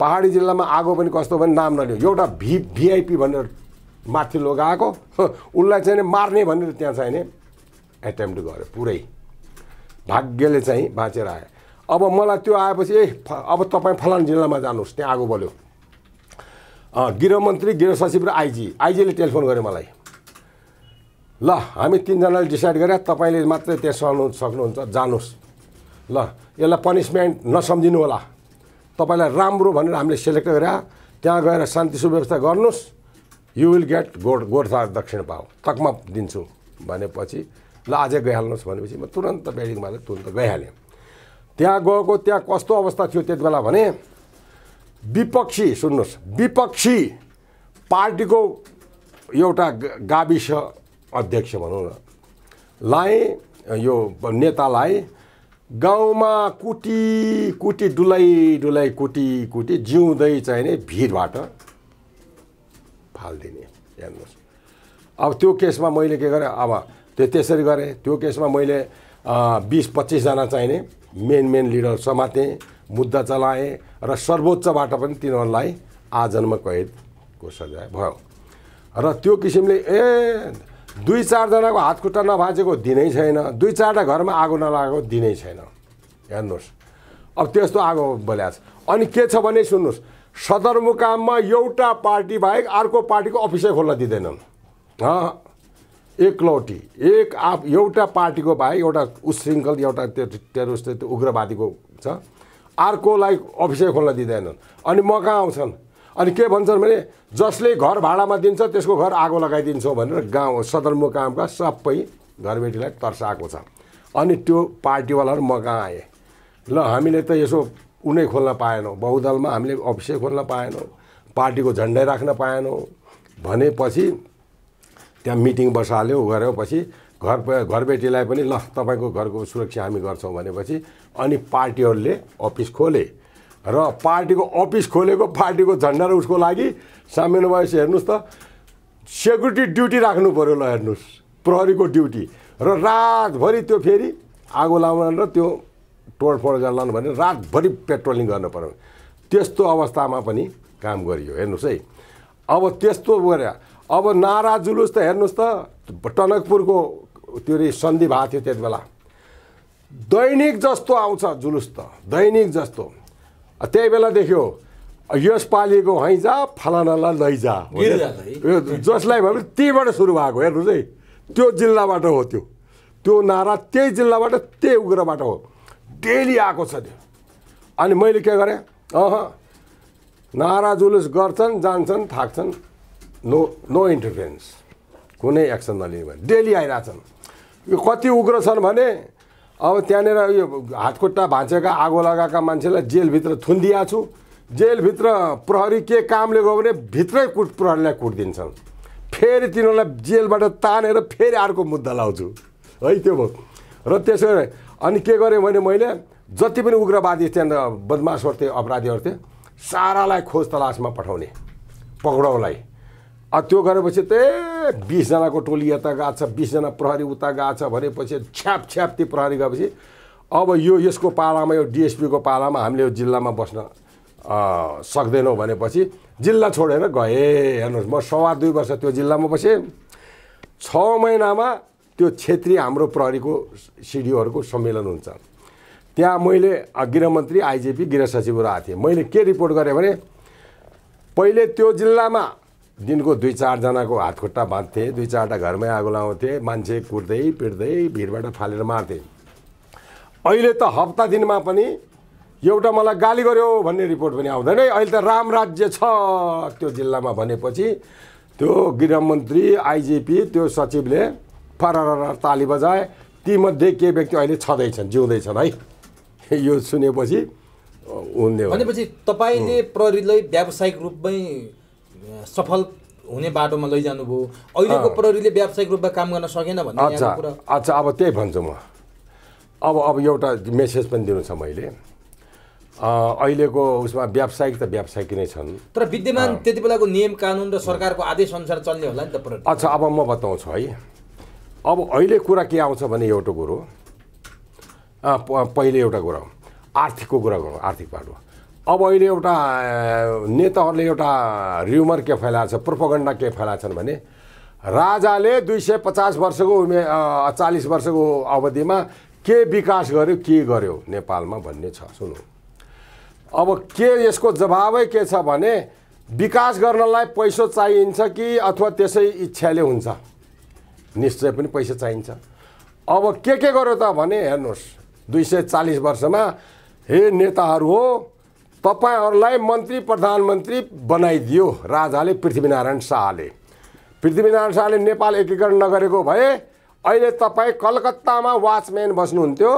पहाडी जिल्लामा आगो पनि कस्तो भने नाम नलियो एउटा भि भिआइपी भनेर माथि लगाएको उसलाई चाहिँ मार्ने भनेर त्यहाँ चाहिँ नि एटेम्प्ट गर्यो पुरै भाग्यले चाहिँ बाँचेर आयो अब मलाई त्यो आएपछि ए अब तपाईँ फलान जिल्लामा जानुहोस् त्यहाँ आगो बोल्यो गृहमन्त्री गृह सचिव र आइजी आइजीले टेलिफोन गर्यो मलाई ल हामी तिनजनाले डिसाइड गरे तपाईँले मात्रै त्यहाँ सहनु सक्नुहुन्छ जानुहोस् ल यसलाई पनिसमेन्ट नसम्झिनु होला तपाईँलाई राम्रो भनेर हामीले सेलेक्ट गरेर त्यहाँ गएर शान्ति सुव्यवस्था गर्नुहोस् यु विल गेट गोड गोर्खा दक्षिण पाओ तकमा दिन्छु भनेपछि ल अझै गइहाल्नुहोस् भनेपछि म तुरन्त ब्यारिङ चाहिँ तुरन्त गइहालेँ त्यहाँ गएको त्यहाँ कस्तो अवस्था थियो त्यति बेला भने विपक्षी सुन्नुहोस् विपक्षी पार्टीको एउटा गाविस अध्यक्ष भनौँ न लाई यो नेतालाई गाउँमा कुटी कुटी डुलाइ डुलाइ कुटी कुटी जिउँदै चाहिने भिडबाट फालिदिने हेर्नुहोस् अब त्यो केसमा मैले के गरेँ अब त्यो त्यसरी गरेँ त्यो केसमा मैले बिस पच्चिसजना चाहिने मेन मेन लिडर समातेँ मुद्दा चलाएँ र सर्वोच्चबाट पनि तिनीहरूलाई आजन्म कैदको सजाय भयो र त्यो किसिमले ए दुई चारजनाको हात खुट्टा नभाजेको दिनै छैन दुई चारवटा घरमा आगो नलागेको दिनै छैन हेर्नुहोस् अब त्यस्तो आगो बोल्या छ अनि के छ भने सुन्नुहोस् सदरमुकाममा एउटा पार्टी बाहेक अर्को पार्टीको अफिसै खोल्न दिँदैनन् एकलौटी एक आफ एउटा पार्टीको भाइ एउटा उशृङ्खल एउटा त्यो टेरोस्ट त्यो उग्रवादीको छ अर्कोलाई अफिसै खोल्न दिँदैनन् अनि म कहाँ आउँछन् अनि के भन्छन् भने जसले घर भाडामा दिन्छ त्यसको घर आगो लगाइदिन्छौँ भनेर गाउँ सदरमुकामका सबै घरबेटीलाई तर्साएको छ अनि त्यो पार्टीवालाहरू म कहाँ आएँ ल हामीले त यसो उनै खोल्न पाएनौँ बहुदलमा हामीले अफिसै खोल्न पाएनौँ पार्टीको झन्डै राख्न पाएनौँ भनेपछि त्यहाँ मिटिङ बसाल्यो गऱ्यो पछि घर घरबेटीलाई पनि ल तपाईँको घरको सुरक्षा हामी गर्छौँ भनेपछि अनि पार्टीहरूले अफिस खोले र पार्टीको अफिस खोलेको पार्टीको झन्डा र उसको लागि सामान्य भएपछि हेर्नुहोस् त सेक्युरिटी ड्युटी राख्नु पऱ्यो ल हेर्नुहोस् प्रहरीको ड्युटी र रातभरि त्यो फेरि आगो लाउन र त्यो टोडफोड जान भने रातभरि पेट्रोलिङ गर्नु पऱ्यो त्यस्तो अवस्थामा पनि काम गरियो हेर्नुहोस् है अब त्यस्तो गरेर अब नारा जुलुस त हेर्नुहोस् त टनकपुरको त्यो अरे सन्धि भएको थियो त्यति बेला दैनिक जस्तो आउँछ जुलुस त दैनिक जस्तो त्यही बेला देख्यो यसपालिको हैजा फलानालाई लैजा जसलाई भयो भने त्यहीबाट सुरु भएको हेर्नुहोस् है त्यो जिल्लाबाट हो त्यो त्यो नारा त्यही जिल्लाबाट त्यही उग्रबाट हो डेली आएको छ त्यो अनि मैले के गरेँ अह नारा जुलुस गर्छन् जान्छन् थाक्छन् नो नो इन्टरफेरेन्स कुनै एक्सन नलिने भने डेली आइरहेछन् यो कति उग्र छन् भने अब त्यहाँनिर यो हातखुट्टा भाँचेका आगो लगाएका मान्छेलाई जेलभित्र थुनिदिएको छु जेलभित्र प्रहरी के कामले गयो भने भित्रै कुट प्रहरीलाई कुटिदिन्छन् फेरि तिनीहरूलाई जेलबाट तानेर फेरि अर्को मुद्दा लाउँछु है त्यो भयो र त्यसो अनि के गरेँ भने मैले जति पनि उग्रवादी त्यहाँनिर बदमासहरू थिए अपराधीहरू थिए सारालाई खोज तलासमा पठाउने पक्राउलाई त्यो गरेपछि त त्यही बिसजनाको टोली यता गएको छ बिसजना प्रहरी उता गएको छ भनेपछि छ्याप छ्याप ती प्रहरी गएपछि अब यो यसको पालामा यो डिएसपीको पालामा हामीले यो जिल्लामा बस्न सक्दैनौँ भनेपछि जिल्ला छोडेर गएँ हेर्नुहोस् म सवा दुई वर्ष त्यो जिल्लामा बसेँ छ महिनामा त्यो क्षेत्रीय हाम्रो प्रहरीको सिडिओहरूको सम्मेलन हुन्छ त्यहाँ मैले गृहमन्त्री आइजेपी गृह सचिवहरू आएको थिएँ मैले के रिपोर्ट गरेँ भने पहिले त्यो जिल्लामा दिनको दुई चारजनाको हात खुट्टा बाँध्थेँ दुई चारवटा घरमै आगो लगाउँथे मान्छे कुर्दै पिट्दै भिडबाट फालेर मार्थे अहिले त हप्ता दिनमा पनि एउटा मलाई गाली गर्यो भन्ने रिपोर्ट पनि आउँदैन है अहिले त राम राज्य छ त्यो जिल्लामा भनेपछि त्यो गृहमन्त्री आइजिपी त्यो सचिवले फरार ताली बजाए तीमध्ये के व्यक्ति अहिले छँदैछन् जिउँदैछन् है यो सुनेपछि हुन्थ्यो भनेपछि तपाईँले प्रहरीलाई व्यावसायिक रूपमै सफल हुने बाटोमा लैजानुभयो अहिलेको प्रहरीले व्यावसायिक रूपमा काम गर्न सकेन भन्ने कुरा अच्छा अब त्यही भन्छु म अब अब एउटा मेसेज पनि दिनु छ मैले अहिलेको उसमा व्यावसायिक त व्यावसायिक नै छन् तर विद्यमान त्यति बेलाको नियम कानुन र सरकारको आदेश अनुसार चल्ने होला नि त प्रहरी अच्छा अब म बताउँछु है अब अहिले कुरा के आउँछ भने एउटा कुरो पहिले एउटा कुरा आर्थिकको कुरा गरौँ आर्थिक बाटो अब अहिले एउटा नेताहरूले एउटा र्युमर के फैलाएको छ प्रोपोगन्डा के फैलाएछन् भने राजाले दुई सय पचास वर्षको उमेर चालिस वर्षको अवधिमा के विकास गर्यो के गर्यो नेपालमा भन्ने छ सुनौ अब के यसको जवाबै के छ भने विकास गर्नलाई पैसो चाहिन्छ कि अथवा त्यसै इच्छाले हुन्छ निश्चय पनि पैसा चाहिन्छ अब के के गर्यो त भने हेर्नुहोस् दुई सय चालिस वर्षमा हे नेताहरू हो तपाईँहरूलाई मन्त्री प्रधानमन्त्री बनाइदियो राजाले पृथ्वीनारायण शाहले पृथ्वीनारायण शाहले नेपाल एकीकरण नगरेको भए अहिले तपाईँ कलकत्तामा वाचम्यान बस्नुहुन्थ्यो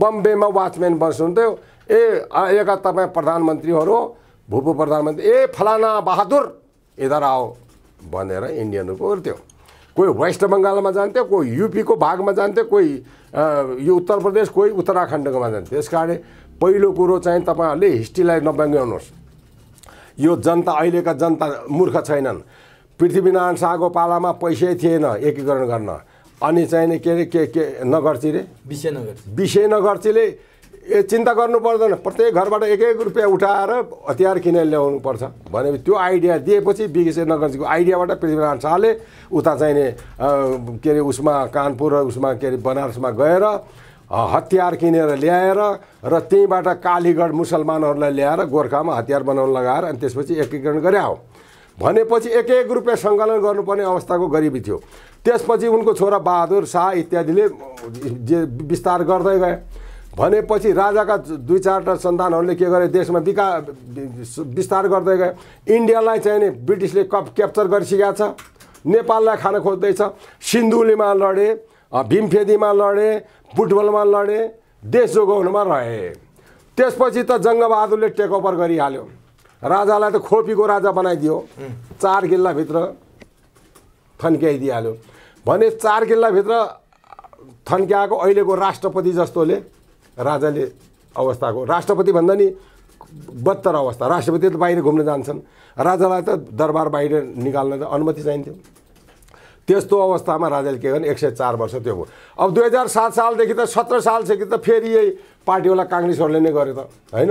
बम्बेमा वाचम्यान बस्नुहुन्थ्यो ए यहाँका तपाईँ प्रधानमन्त्रीहरू भूपू प्रधानमन्त्री ए फलाना बहादुर यता आओ भनेर इन्डियनहरूको गर्थ्यो कोही वेस्ट बङ्गालमा जान्थ्यो कोही युपीको भागमा जान्थ्यो कोही यो उत्तर प्रदेश कोही उत्तराखण्डकोमा जान्थ्यो त्यस कारणले पहिलो कुरो चाहिँ तपाईँहरूले हिस्ट्रीलाई नबङ्ग्याउनुहोस् यो जनता अहिलेका जनता मूर्ख छैनन् पृथ्वीनारायण शाहको पालामा पैसै थिएन एकीकरण गर्न अनि चाहिँ के अरे के के नगर्ची रे विषयनगर नगर्चीले ए चिन्ता गर्नु पर्दैन प्रत्येक घरबाट एक एक रुपियाँ उठाएर हतियार किनेर ल्याउनु पर्छ भने त्यो आइडिया दिएपछि नगर्चीको आइडियाबाट पृथ्वीनारायण शाहले उता चाहिने के अरे उसमा कानपुर र उसमा के अरे बनारसमा गएर हतियार किनेर ल्याएर र त्यहीँबाट कालीगढ मुसलमानहरूलाई ल्याएर गोर्खामा हतियार बनाउन लगाएर अनि त्यसपछि एकीकरण गरे हो भनेपछि एक एक रुपियाँ सङ्कलन गर्नुपर्ने अवस्थाको गरिबी थियो त्यसपछि उनको छोरा बहादुर शाह इत्यादिले जे विस्तार गर्दै गए भनेपछि राजाका दुई चारवटा सन्तानहरूले के गरे देशमा विका विस्तार गर्दै गए इन्डियालाई चाहिँ नि ब्रिटिसले कप क्याप्चर गरिसकेका छ नेपाललाई खान खोज्दैछ सिन्धुलीमा लडे भीमफेदीमा लडे बुटबलमा लडे देश जोगाउनमा रहे त्यसपछि त जङ्गबहादुरले टेकओभर गरिहाल्यो राजालाई त खोपीको राजा बनाइदियो चार किल्लाभित्र थन्क्याइदिइहाल्यो भने चार किल्लाभित्र थन्क्याएको अहिलेको राष्ट्रपति जस्तोले राजाले अवस्थाको राष्ट्रपति भन्दा नि बत्तर अवस्था राष्ट्रपति त बाहिर घुम्न जान्छन् राजालाई त दरबार बाहिर निकाल्न त अनुमति चाहिन्थ्यो त्यस्तो अवस्थामा राजाले के गर्ने एक सय चार वर्ष त्यो भयो अब दुई हजार सात सालदेखि त सत्र सालदेखि त फेरि यही पार्टीवाला काङ्ग्रेसहरूले नै गर्यो त होइन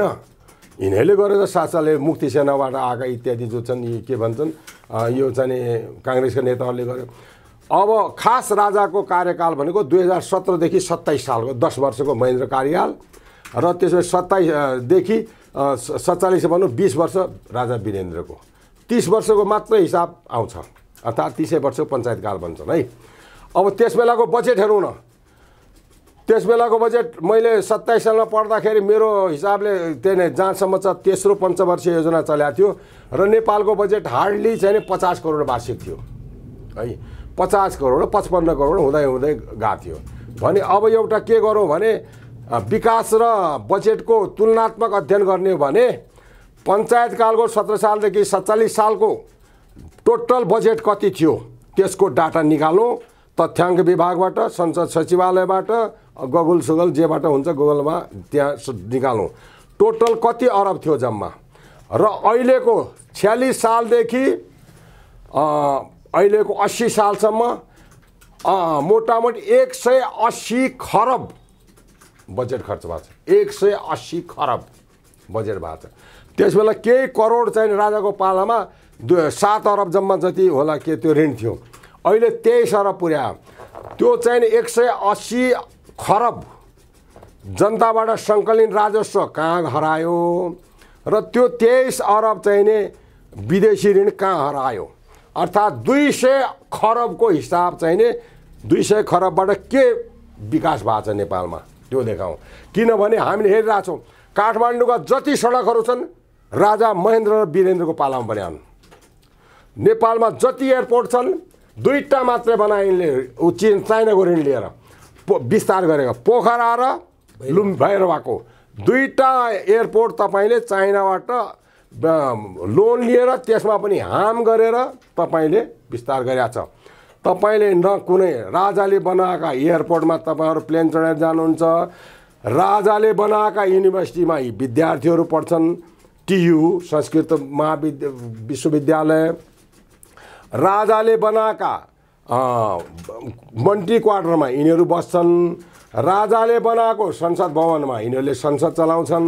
यिनीहरूले त सात सालले मुक्ति सेनाबाट आएका इत्यादि जो छन् यी के भन्छन् यो चाहिँ काङ्ग्रेसका नेताहरूले गर्यो अब खास राजाको कार्यकाल भनेको दुई हजार सत्रदेखि सत्ताइस सालको दस वर्षको महेन्द्र कार्यकाल र त्यसपछि सत्ताइसदेखि सत्तालिस भनौँ बिस वर्ष राजा वीरेन्द्रको तिस वर्षको मात्रै हिसाब आउँछ अर्थात् तिसै वर्ष पञ्चायतकाल भन्छन् है अब त्यस बेलाको बजेट हेरौँ न त्यस बेलाको बजेट मैले सत्ताइस सालमा पढ्दाखेरि मेरो हिसाबले त्यही नै जहाँसम्म छ तेस्रो पञ्चवर्षीय योजना चलाएको थियो र नेपालको बजेट हार्डली चाहिँ पचास करोड वार्षिक थियो है पचास करोड पचपन्न करोड हुँदै हुँदै गएको थियो भने अब एउटा के गरौँ भने विकास र बजेटको तुलनात्मक अध्ययन गर्ने हो भने पञ्चायतकालको सत्र सालदेखि सत्तालिस सालको टोटल बजेट कति थियो त्यसको डाटा निकालौँ तथ्याङ्क विभागबाट संसद सचिवालयबाट गगुल सुगल जेबाट हुन्छ गुगलमा त्यहाँ निकालौँ टोटल कति अरब थियो जम्मा र अहिलेको छ्यालिस सालदेखि अहिलेको अस्सी सालसम्म मोटामोटी एक सय अस्सी खरब बजेट खर्च भएको छ एक सय अस्सी खरब बजेट भएको छ त्यसबेला केही करोड चाहिँ राजाको पालामा सात अरब जम्मा जति होला के त्यो ऋण थियो अहिले तेइस अरब पुर्या त्यो चाहिँ एक सय अस्सी खरब जनताबाट सङ्कलित राजस्व कहाँ हरायो र त्यो तेइस अरब नि विदेशी ऋण कहाँ हरायो अर्थात् दुई सय खरबको हिसाब चाहिँ नि दुई सय खरबबाट के विकास भएको छ नेपालमा त्यो देखाउँ किनभने हामीले हेरिरहेछौँ काठमाडौँका जति सडकहरू छन् राजा महेन्द्र र वीरेन्द्रको पालामा बनाउनु नेपालमा जति एयरपोर्ट छन् दुईवटा मात्रै बनाइनले ऊ चिन चाइनाको ऋण लिएर पो विस्तार गरेको पोखरा र लुम भैरवाको दुईवटा एयरपोर्ट तपाईँले चाइनाबाट लोन लिएर त्यसमा पनि हाम गरेर तपाईँले विस्तार गरेका छ तपाईँले न कुनै राजाले बनाएका एयरपोर्टमा तपाईँहरू प्लेन चढाएर जानुहुन्छ राजाले बनाएका युनिभर्सिटीमा यी विद्यार्थीहरू पढ्छन् टियु संस्कृत महाविद्या विश्वविद्यालय राजाले बनाएका मन्टी क्वार्टरमा यिनीहरू बस्छन् राजाले बनाएको संसद भवनमा यिनीहरूले संसद चलाउँछन्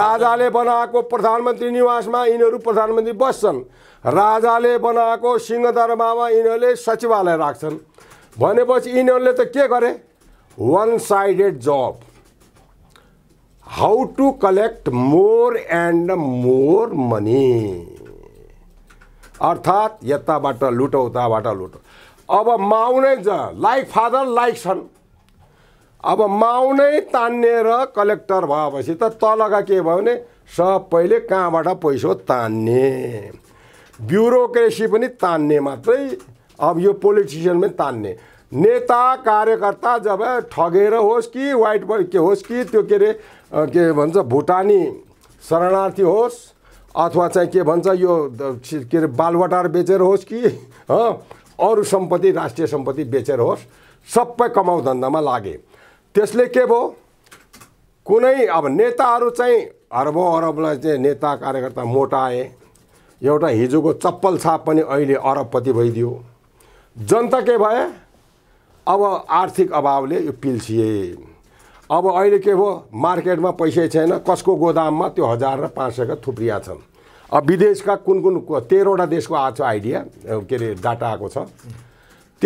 राजाले बनाएको प्रधानमन्त्री निवासमा यिनीहरू प्रधानमन्त्री बस्छन् राजाले बनाएको सिंहदरबारमा यिनीहरूले सचिवालय राख्छन् भनेपछि यिनीहरूले त के गरे वान साइडेड जब how to collect more and more money अर्थात् यताबाट लुटौ उताबाट लुटौ अब माउ नै ज लाइक फादर लाइक सन अब माउ नै तान्ने र कलेक्टर भएपछि त तलका के भयो भने सबैले कहाँबाट पैसा तान्ने ब्युरोक्रेसी पनि तान्ने मात्रै अब यो पोलिटिसियन पनि तान्ने नेता कार्यकर्ता जब ठगेर होस् कि वाइट के होस् कि त्यो के अरे के भन्छ भुटानी शरणार्थी होस् अथवा चाहिँ के भन्छ यो के अरे बालवाटार बेचेर होस् कि अरू सम्पत्ति राष्ट्रिय सम्पत्ति बेचेर होस् सबै कमाउ धन्दामा लागे त्यसले के भयो कुनै अब नेताहरू चाहिँ अरबौँ अरबलाई चाहिँ नेता कार्यकर्ता मोटाए एउटा हिजोको चप्पल छाप पनि अहिले अरबपति भइदियो जनता के भए अब आर्थिक अभावले यो पिल्सिए अब अहिले के भयो मार्केटमा पैसै छैन कसको गोदाममा त्यो हजार र पाँच सयका थुप्रिया छन् अब विदेशका कुन कुन तेह्रवटा देशको आएको छ आइडिया के अरे डाटा आएको छ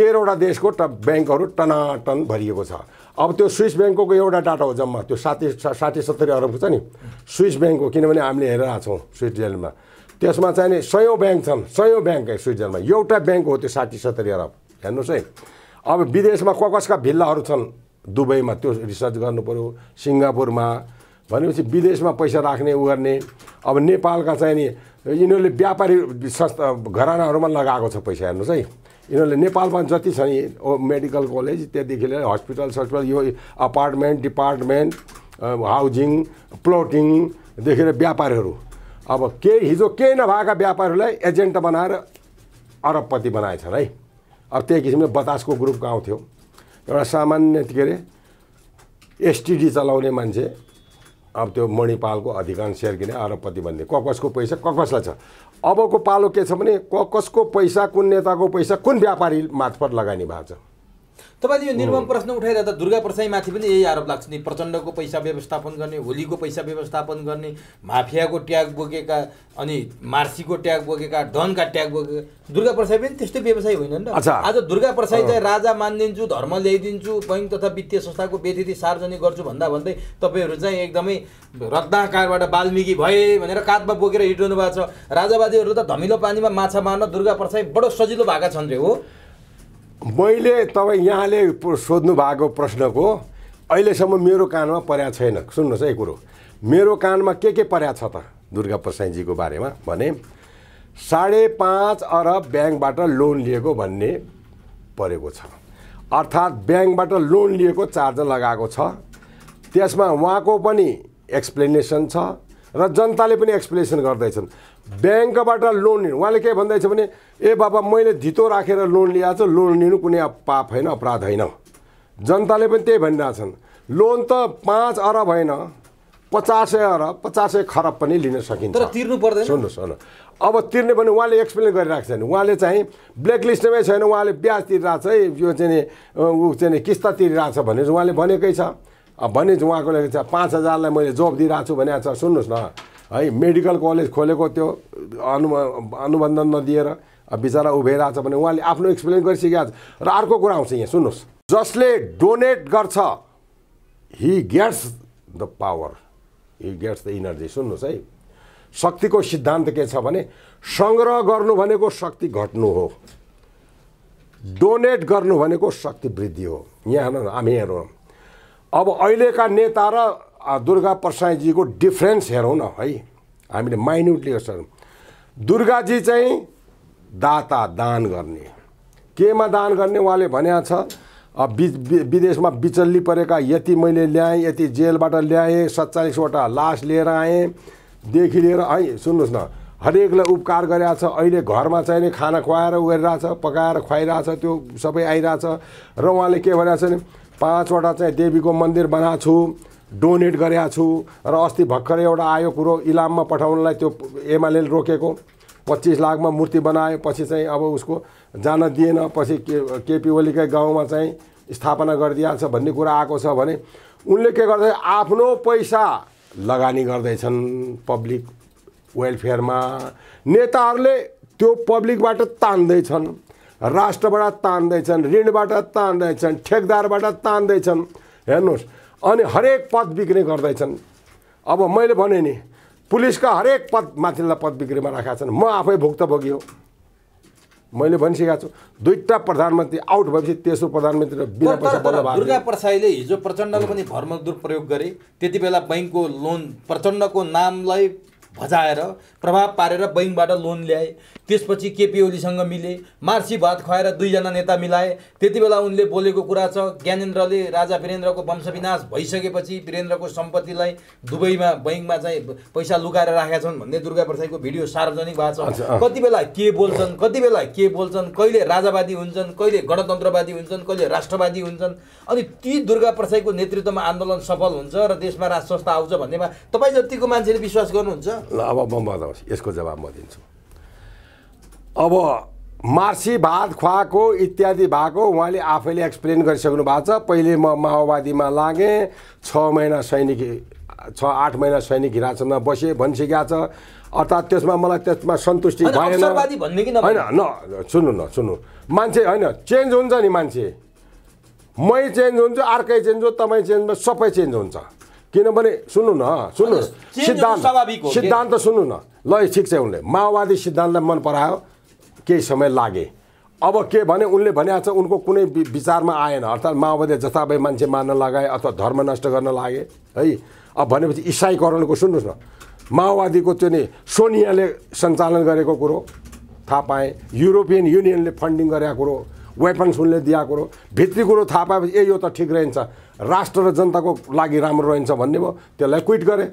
तेह्रवटा देशको ट ब्याङ्कहरू टनाटन भरिएको छ अब त्यो स्विस ब्याङ्कको एउटा डाटा हो जम्मा त्यो साठी साठी सत्तरी अरबको छ नि स्विस ब्याङ्कको किनभने हामीले हेरेर आएको छौँ स्विजरल्यान्डमा त्यसमा चाहिँ नि सयौँ ब्याङ्क छन् सयौँ ब्याङ्क स्विजरल्यान्डमा एउटा ब्याङ्क हो त्यो साठी सत्तरी अरब हेर्नुहोस् है अब विदेशमा क कसका भिल्लाहरू छन् दुबईमा त्यो रिसर्च गर्नुपऱ्यो सिङ्गापुरमा भनेपछि विदेशमा पैसा राख्ने उ गर्ने अब नेपालका चाहिँ नि यिनीहरूले व्यापारी संस्था घरानाहरूमा लगाएको छ पैसा हेर्नुहोस् है यिनीहरूले नेपालमा जति छ नि मेडिकल कलेज त्यहाँदेखि लिएर हस्पिटल सस्पिटल यो अपार्टमेन्ट डिपार्टमेन्ट हाउजिङ प्लोटिङदेखि लिएर व्यापारहरू अब केही हिजो केही नभएका व्यापारीहरूलाई एजेन्ट बनाएर अरबपति बनाएछन् है अब त्यही किसिमले बतासको ग्रुप आउँथ्यो एउटा सामान्य के अरे एसटिडी चलाउने मान्छे अब त्यो मणिपालको अधिकांश सेयर किने आरोपपति भन्ने ककसको पैसा ककसलाई छ अबको पालो के छ भने कसको पैसा कुन नेताको पैसा कुन व्यापारी मार्फत लगानी भएको छ तपाईँले यो निर्मम प्रश्न त दुर्गा प्रसाईमाथि पनि यही आरोप लाग्छ नि प्रचण्डको पैसा व्यवस्थापन गर्ने होलीको पैसा व्यवस्थापन गर्ने माफियाको ट्याग बोकेका अनि मार्सीको ट्याग बोकेका डनका ट्याग बोकेका दुर्गा प्रसाई पनि त्यस्तै व्यवसायी होइनन् नि आज दुर्गा प्रसाई चाहिँ राजा मानिदिन्छु धर्म ल्याइदिन्छु बैङ्क तथा वित्तीय संस्थाको व्यतिथि सार्वजनिक गर्छु भन्दा भन्दै तपाईँहरू चाहिँ एकदमै रत्नाकारबाट वाल्मिकी भए भनेर काँधमा बोकेर हिँडिरहनु भएको छ राजावादीहरू त धमिलो पानीमा माछा मार्न दुर्गा प्रसाई बडो सजिलो भएका छन् रे हो मैले तपाईँ यहाँले सोध्नु भएको प्रश्नको अहिलेसम्म मेरो कानमा पर्या छैन सुन्नुहोस् है कुरो मेरो कानमा के के पर्या छ त दुर्गा प्रसाईजीको बारेमा भने साढे पाँच अरब ब्याङ्कबाट लोन लिएको भन्ने परेको छ अर्थात् ब्याङ्कबाट लोन लिएको चार्ज लगाएको छ त्यसमा उहाँको पनि एक्सप्लेनेसन छ र जनताले पनि एक्सप्लेनेसन गर्दैछन् ब्याङ्कबाट लोन लिनु उहाँले के भन्दैछ भने ए बाबा मैले धितो राखेर लोन लिएको छु लोन लिनु कुनै पाप होइन अपराध होइन जनताले पनि त्यही भनिरहेछन् लोन त पाँच अरब होइन पचासै अरब पचासै खरब पनि लिन सकिन्छ तर तिर्नु पर्दैन सुन्नुहोस् सुन्नु अब तिर्ने भने उहाँले एक्सप्लेन गरिरहेको छैन उहाँले चाहिँ ब्ल्याकलिस्टमै छैन उहाँले ब्याज तिरिरहेको छ है यो चाहिँ ऊ चाहिँ किस्ता तिरिरहेको छ भनेर उहाँले भनेकै छ भने उहाँको लागि चाहिँ पाँच हजारलाई मैले जब दिइरहेको छु भनेको छ सुन्नुहोस् न है मेडिकल कलेज खोलेको त्यो अनु अनुबन्धन नदिएर बिचरा उभिरहेको छ भने उहाँले आफ्नो एक्सप्लेन गरिसकेको छ र अर्को कुरा आउँछ यहाँ सुन्नुहोस् जसले डोनेट गर्छ he gets the power he gets the energy सुन्नुहोस् है शक्तिको सिद्धान्त के छ भने सङ्ग्रह गर्नु भनेको शक्ति घट्नु हो डोनेट गर्नु भनेको शक्ति वृद्धि हो यहाँ हेर्नु हामी हेरौँ अब अहिलेका नेता र दुर्गा प्रसाईजीको डिफ्रेन्स हेरौँ न है हामीले माइन्युटली गर्छ दुर्गाजी चाहिँ दाता दान गर्ने केमा दान गर्ने उहाँले भनेको छ विदेशमा बिचल्ली परेका यति मैले ल्याएँ यति जेलबाट ल्याएँ सत्तालिसवटा लास लिएर आएँदेखि लिएर है सुन्नुहोस् न हरेकलाई उपकार गरिरहेको छ अहिले घरमा चाहिने खाना खुवाएर उ गरिरहेछ पकाएर खुवाइरहेछ त्यो सबै आइरहेछ र उहाँले के भनेको छ भने पाँचवटा चाहिँ देवीको मन्दिर बनाएको छु डोनेट गरेका छु र अस्ति भर्खरै एउटा आयो कुरो इलाममा पठाउनलाई त्यो एमाले रोकेको पच्चिस लाखमा मूर्ति बनायो पछि चाहिँ अब उसको जान दिएन पछि के केपी ओलीकै गाउँमा चाहिँ स्थापना गरिदिइहाल्छ भन्ने कुरा आएको छ भने उनले के गर्दै आफ्नो पैसा लगानी गर्दैछन् पब्लिक वेलफेयरमा नेताहरूले त्यो पब्लिकबाट तान्दैछन् राष्ट्रबाट तान्दैछन् ऋणबाट तान्दैछन् ठेकदारबाट तान्दैछन् हेर्नुहोस् अनि हरेक पद बिक्री गर्दैछन् अब मैले भने नि पुलिसका हरेक पद माथिल्ला पद बिक्रीमा राखेका छन् म आफै भुक्तभोगी हो मैले भनिसकेको छु दुईवटा प्रधानमन्त्री आउट भएपछि तेस्रो प्रधानमन्त्री र बिना पैसा बल्ल दुर्गा प्रसाईले हिजो प्रचण्डको पनि भर्म दुर्प्रयोग गरे त्यति बेला बैङ्कको लोन प्रचण्डको नामलाई भजाएर प्रभाव पारेर बैङ्कबाट लोन ल्याए त्यसपछि केपी ओलीसँग मिले मार्सी भात खुवाएर दुईजना नेता मिलाए त्यति बेला उनले बोलेको कुरा छ ज्ञानेन्द्रले राजा वीरेन्द्रको वंशविनाश भइसकेपछि वीरेन्द्रको सम्पत्तिलाई दुबईमा बैङ्कमा चाहिँ पैसा लुकाएर राखेका छन् भन्ने दुर्गा प्रसाईको भिडियो सार्वजनिक भएको छ कति बेला के बोल्छन् कति बेला के बोल्छन् कहिले राजावादी हुन्छन् कहिले गणतन्त्रवादी हुन्छन् कहिले राष्ट्रवादी हुन्छन् अनि ती दुर्गा प्रसाईको नेतृत्वमा आन्दोलन सफल हुन्छ र देशमा राज संस्था आउँछ भन्नेमा तपाईँ जतिको मान्छेले विश्वास गर्नुहुन्छ ल अब म बताउँछु यसको जवाब म दिन्छु अब मार्सी भात खुवाएको इत्यादि भएको उहाँले आफैले एक्सप्लेन गरिसक्नु भएको छ पहिले म माओवादीमा लागेँ छ महिना सैनिक छ आठ महिना सैनिक हिरासतमा बसेँ भनिसकेका छ अर्थात् त्यसमा मलाई त्यसमा सन्तुष्टि भएन होइन न सुन्नु न सुन्नु मान्छे होइन चेन्ज हुन्छ नि मान्छे मै चेन्ज हुन्छु अर्कै चेन्ज हो तपाईँ चेन्ज सबै चेन्ज हुन्छ किनभने सुन्नु न सुन्नु सिद्धान्त सिद्धान्त सुन्नु न ल ठिक छ उनले माओवादी सिद्धान्तलाई मन परायो केही समय लागे अब के भने उनले भनिएको छ उनको कुनै विचारमा आएन अर्थात् माओवादी जथाभावी मान्छे मार्न लगाए अथवा धर्म नष्ट गर्न लागे है अब भनेपछि इसाईकरणको सुन्नुहोस् न माओवादीको त्यो नि सोनियाले सञ्चालन गरेको कुरो थाहा पाएँ युरोपियन युनियनले फन्डिङ गरेको कुरो वेपन्स उनले दिएको कुरो भित्री कुरो थाहा पाएपछि ए यो त ठिक रहन्छ राष्ट्र र जनताको लागि राम्रो रहन्छ भन्ने भयो त्यसलाई क्विट गरे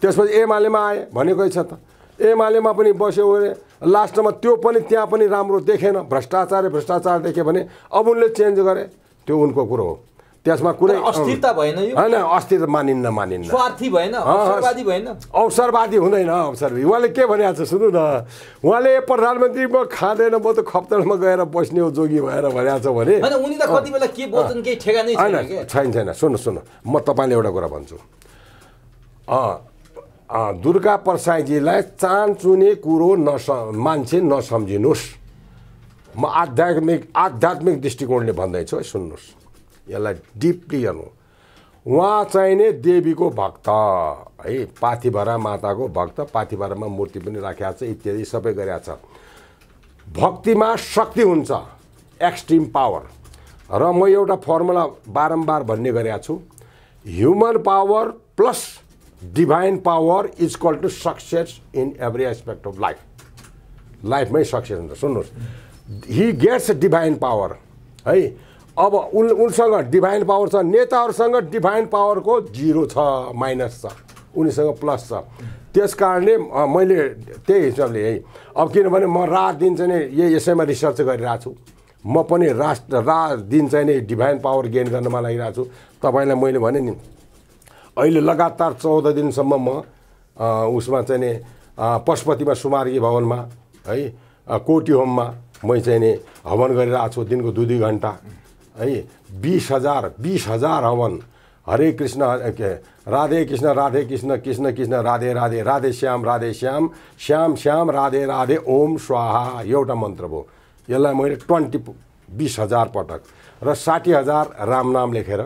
त्यसपछि एमालेमा आए भनेकै छ त एमालेमा पनि बस्यो उयो लास्टमा त्यो पनि त्यहाँ पनि राम्रो देखेन भ्रष्टाचार भ्रष्टाचार देख्यो भने अब उनले चेन्ज गरे त्यो उनको कुरो हो त्यसमा कुनै अस्थिरता भएन यो होइन अस्थिरता मानिन्न मानिन्न स्वार्थी भएन अवसरवादी भएन अवसरवादी हुँदैन अवसर उहाँले के भनिरहेको छ सुन्नु न उहाँले प्रधानमन्त्री म खाँदैन म त खप्तडमा गएर बस्ने हो जोगी भएर भनिरहेको छ भने उनी त कति के बोल्छन् केही ठेगा नै छैन छैन सुन्नु सुन्नु म तपाईँले एउटा कुरा भन्छु दुर्गा प्रसाईजीलाई चुने कुरो नस मान्छे नसम्झिनुहोस् म आध्यात्मिक आध्यात्मिक दृष्टिकोणले भन्दैछु है सुन्नुहोस् यसलाई डिपली हेर्नु उहाँ चाहिँ नै देवीको भक्त है पाथिभरा माताको भक्त पाथिभरामा मूर्ति पनि राखेको छ इत्यादि सबै गरेका छ भक्तिमा शक्ति हुन्छ एक्सट्रिम पावर र म एउटा फर्मुला बारम्बार भन्ने गरेका छु human power plus divine power is call to success in every aspect of life लाइफमै सक्सेस हुन्छ सुन्नुहोस् हि गेट्स डिभाइन पावर है अब उन उनसँग डिभाइन पावर छ नेताहरूसँग डिभाइन पावरको जिरो छ माइनस छ उनीसँग प्लस छ त्यस कारणले मैले त्यही हिसाबले है अब किनभने म रात दिन चाहिँ यही यसैमा रिसर्च गरिरहेको छु म पनि राष्ट्र रात दिन चाहिँ नै डिभाइन पावर गेन गर्नमा लागिरहेको छु तपाईँलाई मैले भने नि अहिले लगातार चौध दिनसम्म म उसमा चाहिँ नि पशुपतिमा सुमार्गी भवनमा है कोटी होममा मै चाहिँ नि हवन गरिरहेको छु दिनको दुई दुई घन्टा है बिस हजार बिस हजार हवन हरे कृष्ण के राधे कृष्ण राधे कृष्ण कृष्ण कृष्ण राधे राधे राधे श्याम राधे श्याम श्याम श्याम राधे राधे ओम स्वाहा एउटा मन्त्र भयो यसलाई मैले ट्वेन्टी बिस हजार पटक र साठी हजार राम नाम लेखेर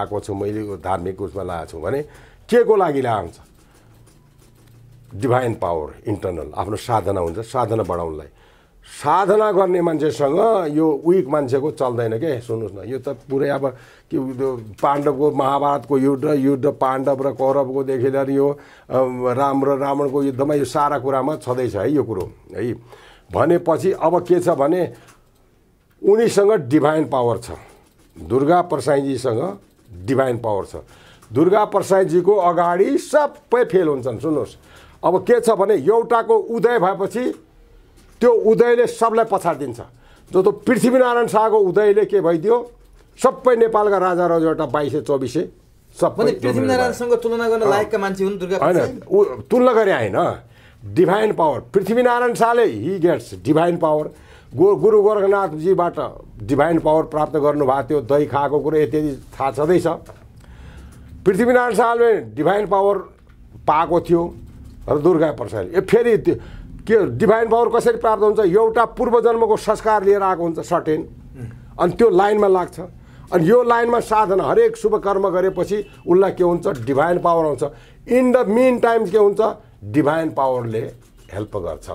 आएको छु मैले धार्मिक उसमा लगाएको छु भने के को लागि लगाएको छ डिभाइन पावर इन्टर्नल आफ्नो साधना हुन्छ साधना बढाउनलाई साधना गर्ने मान्छेसँग यो विक मान्छेको चल्दैन के सुन्नुहोस् न यो त पुरै अब के पाण्डवको महाभारतको युद्ध युद्ध पाण्डव र कौरवको देखिँदा यो राम र रावणको युद्धमा यो सारा कुरामा छँदैछ है यो कुरो है भनेपछि अब के छ भने उनीसँग डिभाइन पावर छ दुर्गा प्रसाईजीसँग डिभाइन पावर छ दुर्गा प्रसाईजीको अगाडि सबै फेल हुन्छन् सुन्नुहोस् अब के छ भने एउटाको उदय भएपछि त्यो उदयले सबलाई पछाडिदिन्छ जो त पृथ्वीनारायण शाहको उदयले के भइदियो सबै नेपालका राजा एउटा बाइसे चौबिसे सबै पृथ्वीनारायणसँग तुलना गर्न लायकका मान्छे हुन् होइन तुलना गरे होइन डिभाइन पावर पृथ्वीनारायण शाहले हि गेट्स डिभाइन पावर गो गुरु गोरखनाथजीबाट डिभाइन पावर प्राप्त गर्नुभएको थियो दही खाएको कुरो यति थाहा छँदैछ पृथ्वीनारायण शाहले डिभाइन पावर पाएको थियो र दुर्गा प्रसाद यो फेरि के डिभाइन पावर कसरी प्राप्त हुन्छ एउटा पूर्वजन्मको संस्कार लिएर आएको हुन्छ सर्टेन अनि त्यो लाइनमा लाग्छ अनि यो लाइनमा साधन हरेक शुभ कर्म गरेपछि उसलाई के हुन्छ डिभाइन पावर आउँछ इन द मेन टाइम के हुन्छ डिभाइन पावरले हेल्प गर्छ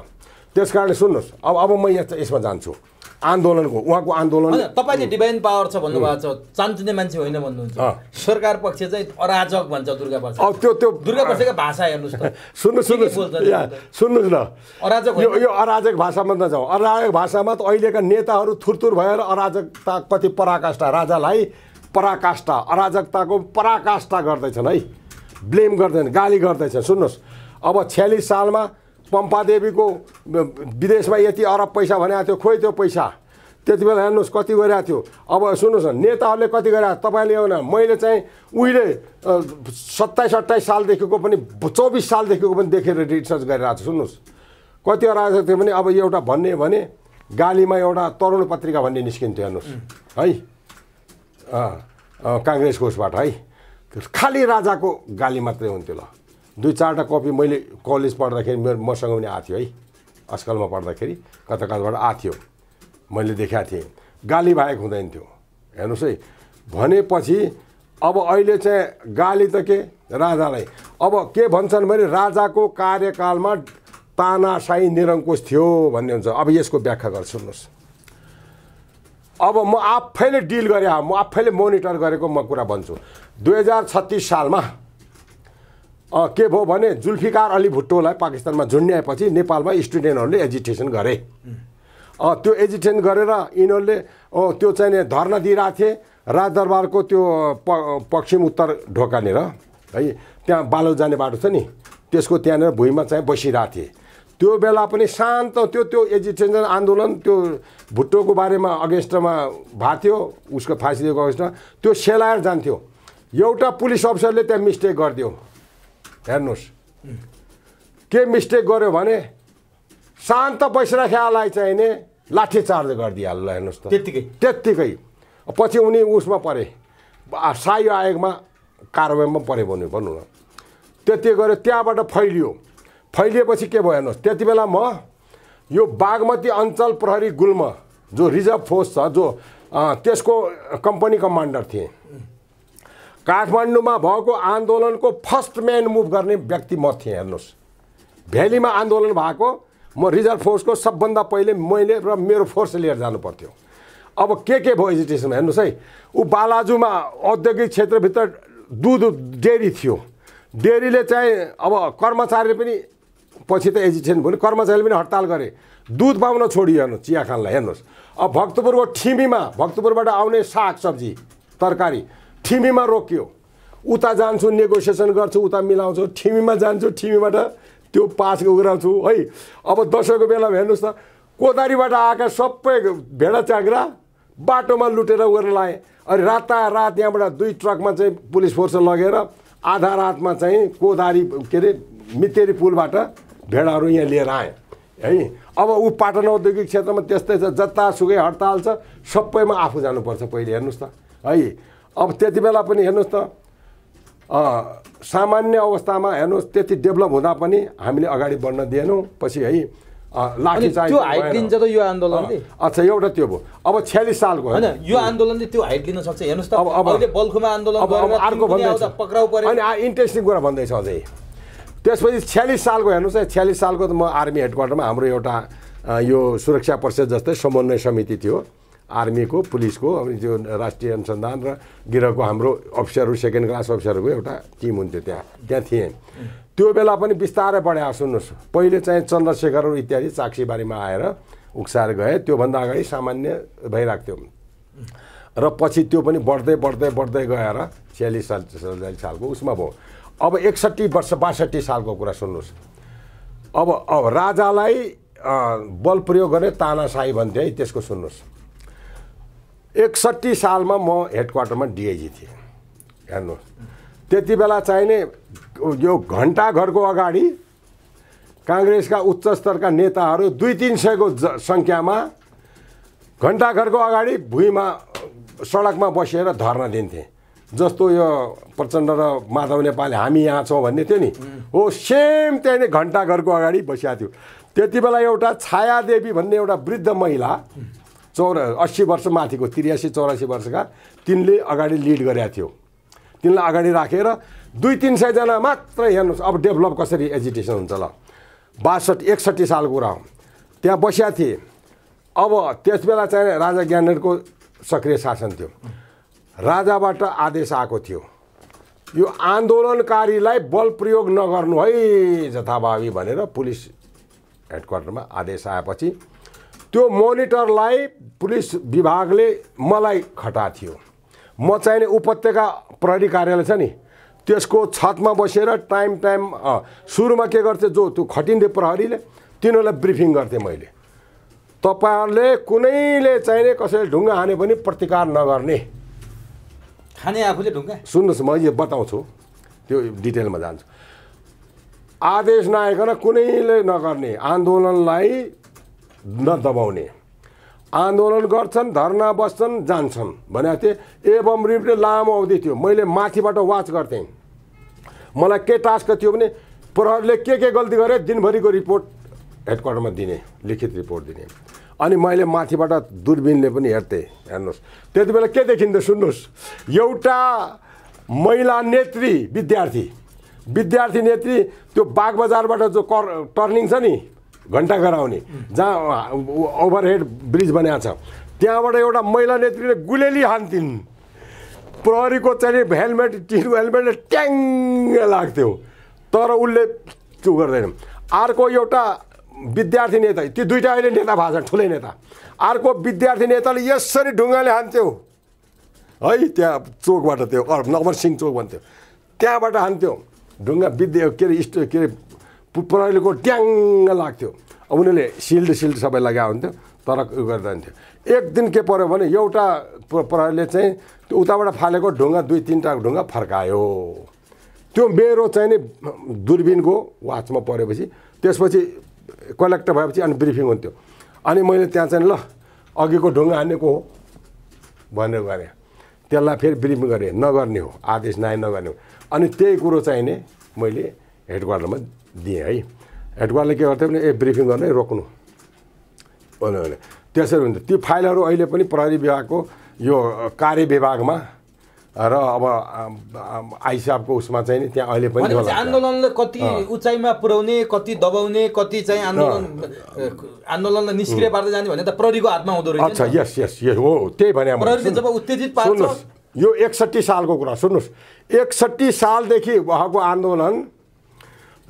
त्यस कारणले सुन्नुहोस् अब अब म यहाँ यसमा जान्छु आन्दोलनको उहाँको आन्दोलन तपाईँले डिभाइन पावर छ भन्नुभएको छ चान्चिने मान्छे होइन भन्नुहुन्छ सरकार पक्ष चाहिँ अराजक भन्छ दुर्गा पक्ष त्यो त्यो दुर्गा पक्षको भाषा हेर्नुहोस् त सुन्नु सुन्नुहोस् न अराजक यो यो अराजक भाषामा नजाउँ अराजक भाषामा त अहिलेका नेताहरू थुरथुर भएर अराजकता कति पराकाष्ठा राजालाई पराकाष्ठा अराजकताको पराकाष्ठा गर्दैछन् है ब्लेम गर्दैन गाली गर्दैछन् सुन्नुहोस् अब छ्यालिस सालमा पम्पादेवीको विदेशमा यति अरब पैसा भनेको थियो खोइ त्यो पैसा त्यति बेला हेर्नुहोस् कति गरिरहेको थियो अब सुन्नुहोस् न नेताहरूले कति गरिरहेको तपाईँले न मैले चाहिँ उहिले सत्ताइस अट्ठाइस सालदेखिको पनि चौबिस सालदेखिको पनि देखेर रिसर्च गरिरहेको छु सुन्नुहोस् कतिवटा राजा थियो भने अब एउटा भन्ने भने गालीमा एउटा तरुण पत्रिका भन्ने निस्किन्थ्यो हेर्नुहोस् है काङ्ग्रेसको उसबाट है खालि राजाको गाली मात्रै हुन्थ्यो ल दुई चारवटा कपी मैले कलेज पढ्दाखेरि मेरो मसँग पनि आएको थियो है अस्कलमा पढ्दाखेरि कता कताबाट आएको थियो मैले देखाएको थिएँ गाली भएको हुँदैन थियो हेर्नुहोस् है भनेपछि अब अहिले चाहिँ गाली त के राजालाई अब के भन्छन् भने राजाको कार्यकालमा तानासाई निरङ्कुश थियो भन्ने हुन्छ अब यसको व्याख्या गर्छु सुन्नुहोस् अब म आफैले डिल गरेँ म आफैले मोनिटर गरेको म कुरा भन्छु दुई हजार छत्तिस सालमा के भयो भने जुल्फिकार अली भुट्टोलाई पाकिस्तानमा झुन्ड्याएपछि नेपालमा स्टुडेन्टहरूले एजिटेसन गरे त्यो एजिटेसन गरेर यिनीहरूले त्यो चाहिँ धर्ना दिइरहेको थिए राजदरबारको त्यो प पश्चिम उत्तर ढोकानेर है त्यहाँ बालो जाने बाटो छ नि त्यसको त्यहाँनिर भुइँमा चाहिँ बसिरहेको थिए त्यो बेला पनि शान्त त्यो त्यो एजिटेसन आन्दोलन त्यो भुट्टोको बारेमा अगेन्स्टमा भएको थियो उसको फाँसी दिएको अगेन्स्टमा त्यो सेलाएर जान्थ्यो एउटा पुलिस अफिसरले त्यहाँ मिस्टेक गरिदियो हेर्नुहोस् के मिस्टेक गर्यो भने शान्त बसिराखेलाई चाहिने लाठीचार्ज गरिदिइहाल्नु ल हेर्नुहोस् त त्यत्तिकै त्यत्तिकै पछि उनी उसमा परे साई आयोगमा कारवाहीमा परे भने भनौँ न त्यति गऱ्यो त्यहाँबाट फैलियो फैलिएपछि के भयो हेर्नुहोस् त्यति बेला म यो बागमती अञ्चल प्रहरी गुल्म जो रिजर्भ फोर्स छ जो त्यसको कम्पनी कमान्डर थिएँ काठमाडौँमा भएको आन्दोलनको फर्स्ट म्यान मुभ गर्ने व्यक्ति म थिएँ हेर्नुहोस् भ्यालीमा आन्दोलन भएको म रिजर्भ फोर्सको सबभन्दा पहिले मैले र मेरो फोर्स लिएर जानु पर्थ्यो अब के के भयो एजिटेसनमा हेर्नुहोस् है ऊ बालाजुमा औद्योगिक क्षेत्रभित्र दुध डेरी थियो डेरीले चाहिँ अब कर्मचारीले पनि पछि त एजिटेसन भयो कर्मचारीले पनि हडताल गरे दुध पाउन छोडियो हेर्नु चिया खानलाई हेर्नुहोस् अब भक्तपुरको ठिमीमा भक्तपुरबाट आउने साग सब्जी तरकारी ठिमीमा रोकियो उता जान्छु नेगोसिएसन गर्छु उता मिलाउँछु ठिमीमा जान्छु ठिमीबाट त्यो पास गराउँछु है अब दसैँको बेलामा हेर्नुहोस् त कोदारीबाट आएका सबै भेडा च्याङ्रा बाटोमा लुटेर उगेर लाएँ अनि रातारात यहाँबाट दुई ट्रकमा चाहिँ पुलिस फोर्स लगेर आधा रातमा चाहिँ कोदारी के अरे मितेरी पुलबाट भेडाहरू यहाँ लिएर आएँ है अब ऊ पाटन औद्योगिक क्षेत्रमा त्यस्तै छ जतासुकै हडताल छ सबैमा आफू जानुपर्छ पहिले हेर्नुहोस् त है अब त्यति बेला पनि हेर्नुहोस् त सामान्य अवस्थामा हेर्नुहोस् त्यति डेभलप हुँदा पनि हामीले अगाडि बढ्न दिएनौँ पछि है लाठी त्यो हाइट त यो आन्दोलनले अच्छा एउटा त्यो भयो अब छ्यालिस सालको होइन यो आन्दोलनले त्यो हाइट लिन सक्छ हेर्नुहोस् त अब अब बल्खुमा आन्दोलन अर्को पक्राउ पऱ्यो अनि इन्ट्रेस्टिङ कुरा भन्दैछ अझै त्यसपछि छ्यालिस सालको हेर्नुहोस् है छ्यालिस सालको त म आर्मी हेडक्वार्टरमा हाम्रो एउटा यो सुरक्षा परिषद जस्तै समन्वय समिति थियो आर्मीको पुलिसको अनि त्यो राष्ट्रिय अनुसन्धान र गिरहको हाम्रो अफिसरहरू सेकेन्ड क्लास अफिसरहरूको एउटा टिम हुन्थ्यो त्यहाँ त्यहाँ थिएँ त्यो बेला पनि बिस्तारै आ सुन्नुहोस् पहिले चाहिँ चन्द्रशेखरहरू इत्यादि चाक्सीबारीमा आएर उक्साएर गए त्योभन्दा अगाडि सामान्य भइरहेको थियो र पछि त्यो पनि बढ्दै बढ्दै बढ्दै गएर छ्यालिस साल सडचालिस सालको उसमा भयो अब एकसट्ठी वर्ष बासठी सालको कुरा सुन्नुहोस् अब अब राजालाई बल प्रयोग गर्ने तानासाई भन्थ्यो है त्यसको सुन्नुहोस् एकसट्ठी सालमा म हेडक्वार्टरमा डिआइजी थिएँ हेर्नुहोस् त्यति बेला चाहिने यो घन्टाघरको अगाडि काङ्ग्रेसका उच्च स्तरका नेताहरू दुई तिन सयको सङ्ख्यामा घन्टाघरको अगाडि भुइँमा सडकमा बसेर धर्ना दिन्थे जस्तो यो प्रचण्ड र माधव नेपालले हामी यहाँ छौँ भन्ने थियो नि हो सेम त्यही नै घन्टाघरको अगाडि बसिएको थियो त्यति बेला एउटा छायादेवी भन्ने एउटा वृद्ध महिला चौर अस्सी वर्ष माथिको त्रियासी चौरासी वर्षका तिनले अगाडि लिड गरेका थियो तिनलाई अगाडि राखेर रा, दुई तिन सयजना मात्र हेर्नुहोस् अब डेभलप कसरी एजुटेसन हुन्छ ल बासठी एकसट्ठी सालको कुरा हो त्यहाँ बसिया थिए अब त्यसबेला चाहिँ राजा ज्ञानेरको सक्रिय शासन थियो राजाबाट आदेश आएको थियो यो आन्दोलनकारीलाई बल प्रयोग नगर्नु है जथाभावी भनेर पुलिस हेडक्वार्टरमा आदेश आएपछि त्यो मोनिटरलाई पुलिस विभागले मलाई खटा थियो म चाहिने उपत्यका प्रहरी कार्यालय छ नि त्यसको छतमा बसेर टाइम टाइम सुरुमा के गर्थेँ जो त्यो खटिन्थ्यो प्रहरीले तिनीहरूलाई ब्रिफिङ गर्थेँ मैले तपाईँहरूले कुनैले चाहिने कसैले ढुङ्गा हाने पनि प्रतिकार नगर्ने खाने आफूले ढुङ्गा सुन्नुहोस् म यो बताउँछु त्यो डिटेलमा जान्छु आदेश नआइकन कुनैले नगर्ने आन्दोलनलाई नदबाउने आन्दोलन गर्छन् धर्ना बस्छन् जान्छन् भनेको थिएँ एवम रिपले लामो अवधि थियो मैले माथिबाट वाच गर्थेँ मलाई के टास्क थियो भने प्रहरले के के गल्ती गरे दिनभरिको रिपोर्ट हेडक्वार्टरमा दिने लिखित रिपोर्ट दिने अनि मैले माथिबाट दुर्बिनले पनि हेर्थेँ हेर्नुहोस् त्यति बेला के देखिन्थ्यो सुन्नुहोस् एउटा महिला नेत्री विद्यार्थी विद्यार्थी नेत्री त्यो बागबजारबाट जो कर टर्निङ छ नि घन्टा गराउने जहाँ ओभरहेड ब्रिज बनाएको छ त्यहाँबाट एउटा महिला नेत्रीले गुलेली हान्थिन् प्रहरीको चाहिँ हेलमेट टिनु हेलमेटले ट्याङ लाग्थ्यो तर उसले त्यो गर्दैन अर्को एउटा विद्यार्थी नेता ती दुइटा अहिले नेता भएको छ ठुलै नेता अर्को विद्यार्थी नेताले यसरी ढुङ्गाले हान्थ्यो है त्यहाँ चोकबाट त्यो नम्बर सिंह चोक भन्थ्यो त्यहाँबाट हान्थ्यो ढुङ्गा विद्या के अरे स्टो के अरे प्रहरीको ट्याङ्ग लाग्थ्यो उनीहरूले सिल्ड सिल्ड सबै लगाएको हुन्थ्यो तर उयो हुन्थ्यो एक दिन के पऱ्यो भने एउटा प्रहरीले चाहिँ त्यो उताबाट फालेको ढुङ्गा दुई तिनवटा ढुङ्गा फर्कायो त्यो मेरो चाहिँ नि दुर्बिनको वाचमा परेपछि त्यसपछि कलेक्टर भएपछि अनि ब्रिफिङ हुन्थ्यो अनि मैले त्यहाँ चाहिँ ल अघिको ढुङ्गा हानेको हो भनेर गरेँ त्यसलाई फेरि ब्रिफिङ गरेँ नगर्ने हो आदेश नआए नगर्ने हो अनि त्यही कुरो नि मैले हेड क्वार्टरमा दिएँ है हेडवारले के गर्थ्यो भने ए ब्रिफिङ गर्ने रोक्नु भन्यो भने त्यसरी हुन्छ ती फाइलहरू अहिले पनि प्रहरी विभागको यो कार्य विभागमा र अब आइसाबको उसमा चाहिँ नि त्यहाँ अहिले पनि आन्दोलनले कति उचाइमा पुर्याउने कति दबाउने कति चाहिँ आन्दोलन आन्दोलनलाई निष्क्रिय पार्दै जाने भने त प्रहरीको हातमा हुँदो रहेछ अच्छा यस यस यस हो त्यही भने जब उत्तेजित पार्छ यो एकसट्ठी सालको कुरा सुन्नुहोस् एकसट्ठी सालदेखि उहाँको आन्दोलन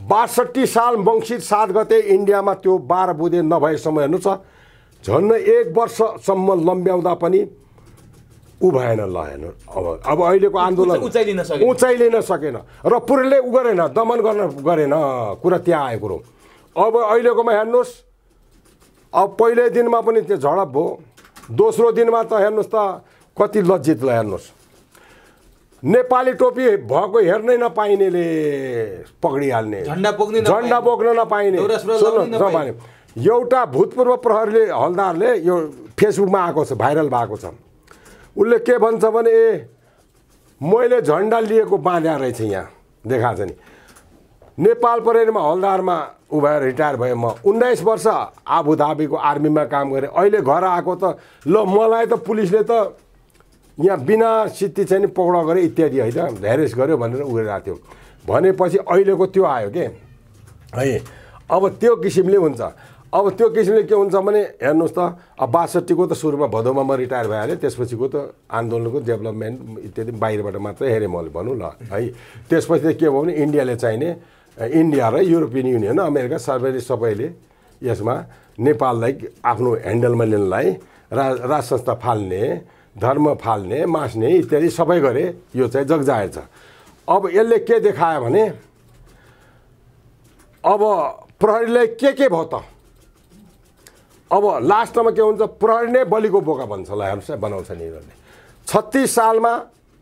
बासठी साल मङ्सिर सात गते इन्डियामा त्यो बाह्र बुधे नभएसम्म हेर्नु छ झन् एक वर्षसम्म लम्ब्याउँदा पनि ऊ भएन ल हेर्नु अब अब अहिलेको आन्दोलन उचाइ लिन सकेन उचाइ लिन सकेन र पुरैले उ गरेन दमन गर्न गरेन कुरा त्यहाँ आएको कुरो अब अहिलेकोमा हेर्नुहोस् अब पहिल्यै दिनमा पनि त्यो झडप भयो दोस्रो दिनमा त हेर्नुहोस् त कति लज्जित ल हेर्नुहोस् नेपाली टोपी भएको हेर्नै नपाइनेले पक्रिहाल्ने झन्डा बोक्न नपाइने एउटा भूतपूर्व प्रहरीले हलदारले यो फेसबुकमा आएको छ भाइरल भएको छ उसले के भन्छ भने ए मैले झन्डा लिएको बाँध्या रहेछ यहाँ देखा छ नि नेपाल परेडमा हलदारमा उ भएर रिटायर भएँ म उन्नाइस वर्ष आबुधाबीको आर्मीमा काम गरेँ अहिले घर आएको त ल मलाई त पुलिसले त यहाँ बिना सिद्धि चाहिँ पौडा गऱ्यो इत्यादि होइन ह्यारेस गऱ्यो भनेर उयो गरिरहेको थियो भनेपछि अहिलेको त्यो आयो कि है अब त्यो किसिमले हुन्छ अब त्यो किसिमले के हुन्छ भने हेर्नुहोस् त अब बासठीको त सुरुमा भदौमा म रिटायर भइहालेँ त्यसपछिको त आन्दोलनको डेभलपमेन्ट इत्यादि बाहिरबाट मात्रै हेरेँ मैले भनौँ ल है त्यसपछि त के भयो भने इन्डियाले चाहिने इन्डिया र युरोपियन युनियन अमेरिका सबैले सबैले यसमा नेपाललाई आफ्नो ह्यान्डलमा लिनलाई रा राज संस्था फाल्ने धर्म फाल्ने मास्ने इत्यादि सबै गरे यो चाहिँ जगजाहेर छ अब यसले के देखायो भने अब प्रहरीलाई के के भयो त अब लास्टमा के हुन्छ प्रहरी नै बलिको बोका भन्छ ल हेर्नुहोस् है बनाउँछ नि यिनीहरूले छत्तिस सालमा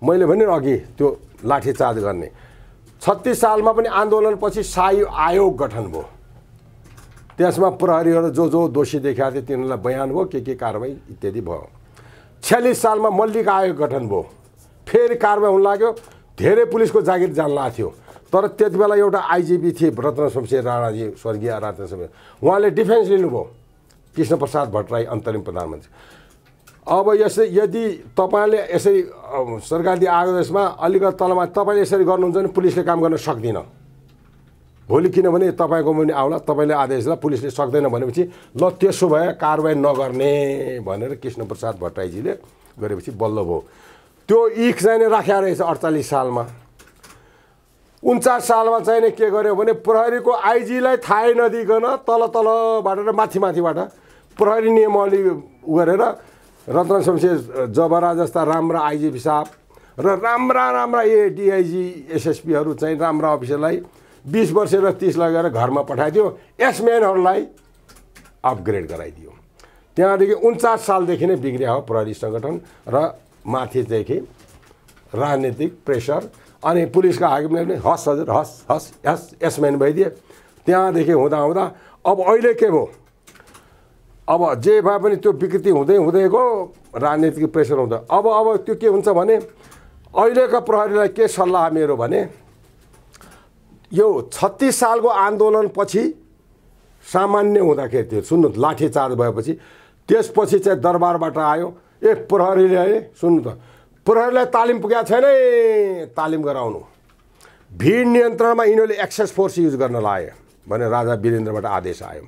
मैले भने अघि त्यो लाठीचार्ज गर्ने छत्तिस सालमा पनि आन्दोलनपछि सायु आयोग गठन भयो त्यसमा प्रहरीहरू जो जो दोषी देखाएको थियो तिनीहरूलाई बयान भयो के के कारवाही इत्यादि भयो छ्यालिस सालमा मल्लिक आयोग गठन भयो फेरि कारवाही हुन लाग्यो धेरै पुलिसको जागिर जान लागेको थियो तर त्यति बेला एउटा आइजिपी थिए रत्न शमशेर राणाजी स्वर्गीय रत्न शमशेर उहाँले डिफेन्स लिनुभयो कृष्णप्रसाद भट्टराई अन्तरिम प्रधानमन्त्री अब यसै यदि तपाईँले यसरी सरकारी आदेशमा अलिकति तलमा तपाईँले यसरी गर्नुहुन्छ भने पुलिसले काम गर्न सक्दिनँ भोलि किनभने तपाईँको पनि आउला तपाईँले आदेश ल पुलिसले सक्दैन भनेपछि ल त्यसो भए कारवाही नगर्ने भनेर कृष्णप्रसाद भट्टराईजीले गरेपछि बल्ल भयो त्यो इख चाहिँ नै राखेको रहेछ अडचालिस सालमा उन्चास सालमा चाहिँ नै के गर्यो भने प्रहरीको आइजीलाई थाहै नदिकन तल तलबाट र माथि माथिबाट प्रहरी नियमावली गरेर रत्न शमशेर जबरा जस्ता राम्रा आइजी विसाब र राम्रा राम्रा ए डिआइजी एसएसपीहरू चाहिँ राम्रा अफिसरलाई बिस वर्ष र तिस लगाएर घरमा पठाइदियो यसम्यानहरूलाई अपग्रेड गराइदियो त्यहाँदेखि उन्चास सालदेखि नै बिग्रिया हो प्रहरी सङ्गठन र माथिदेखि राजनीतिक प्रेसर अनि पुलिसका हाकिमले पनि हस् हजुर हस् हस् हस् एसमेन भइदिए त्यहाँदेखि हुँदा हुँदा अब अहिले के भयो अब जे भए पनि त्यो विकृति हुँदै हुँदै गयो राजनीतिक प्रेसर हुँदा अब अब त्यो के हुन्छ भने अहिलेका प्रहरीलाई के सल्लाह मेरो भने यो छत्तिस सालको आन्दोलनपछि सामान्य हुँदाखेरि त्यो सुन्नु लाठीचार्ज भएपछि त्यसपछि चाहिँ दरबारबाट आयो ए प्रहरीले है सुन्नु त प्रहरीलाई तालिम पुगेको छैन है तालिम गराउनु भिड नियन्त्रणमा यिनीहरूले एक्सेस फोर्स युज गर्न लाए भने राजा वीरेन्द्रबाट आदेश आयो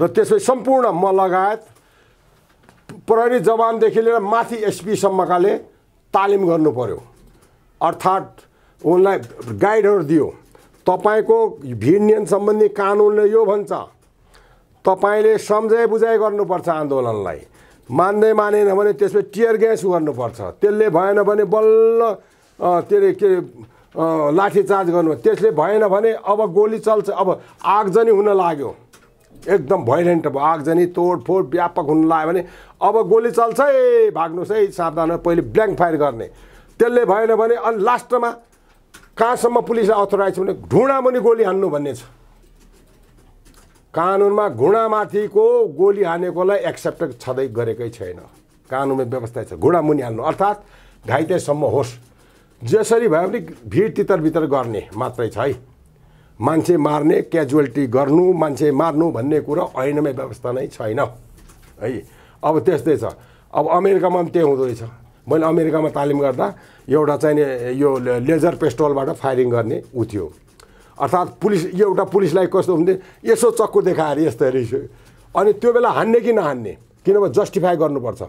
र त्यसपछि सम्पूर्ण म लगायत प्रहरी जवानदेखि लिएर माथि एसपीसम्मकाले तालिम गर्नु पऱ्यो अर्थात् उनलाई गाइडहरू दियो तपाईँको भिड नियन्त्रण सम्बन्धी कानुनले यो भन्छ तपाईँले सम्झाइ बुझाइ गर्नुपर्छ आन्दोलनलाई मान्दै मानेन भने त्यसमा टियर ग्यास गर्नुपर्छ त्यसले भएन भने बल्ल के अरे के लाठीचार्ज गर्नु त्यसले भएन भने अब गोली चल्छ अब आगजनी हुन लाग्यो एकदम भाइलेन्ट अब आगजनी तोडफोड व्यापक हुन लाग्यो भने अब गोली चल्छ है भाग्नुहोस् है सावधान पहिले ब्ल्याङ्क फायर गर्ने त्यसले भएन भने अनि लास्टमा कहाँसम्म पुलिसले अथोराइज भने घुँडा पनि गोली हान्नु भन्ने छ कानुनमा घुँडामाथिको गोली हानेकोलाई एक्सेप्ट छँदै गरेकै छैन कानुनमा व्यवस्था छ घुँडा मुनि हाल्नु अर्थात् घाइतेसम्म होस् जसरी भए पनि भिड तितरभित्र गर्ने मात्रै छ है मान्छे मार्ने क्याजुअलिटी गर्नु मान्छे मार्नु भन्ने कुरो ऐनमै व्यवस्था नै छैन है अब त्यस्तै छ अब अमेरिकामा पनि त्यही हुँदो रहेछ मैले अमेरिकामा तालिम गर्दा एउटा चाहिने यो लेजर पेस्टोलबाट फायरिङ गर्ने ऊ थियो अर्थात् पुलिस एउटा पुलिसलाई कस्तो हुन्थ्यो यसो चक्कु देखाएर यस्तो हेरि अनि त्यो बेला हान्ने कि नहान्ने किनभने जस्टिफाई गर्नुपर्छ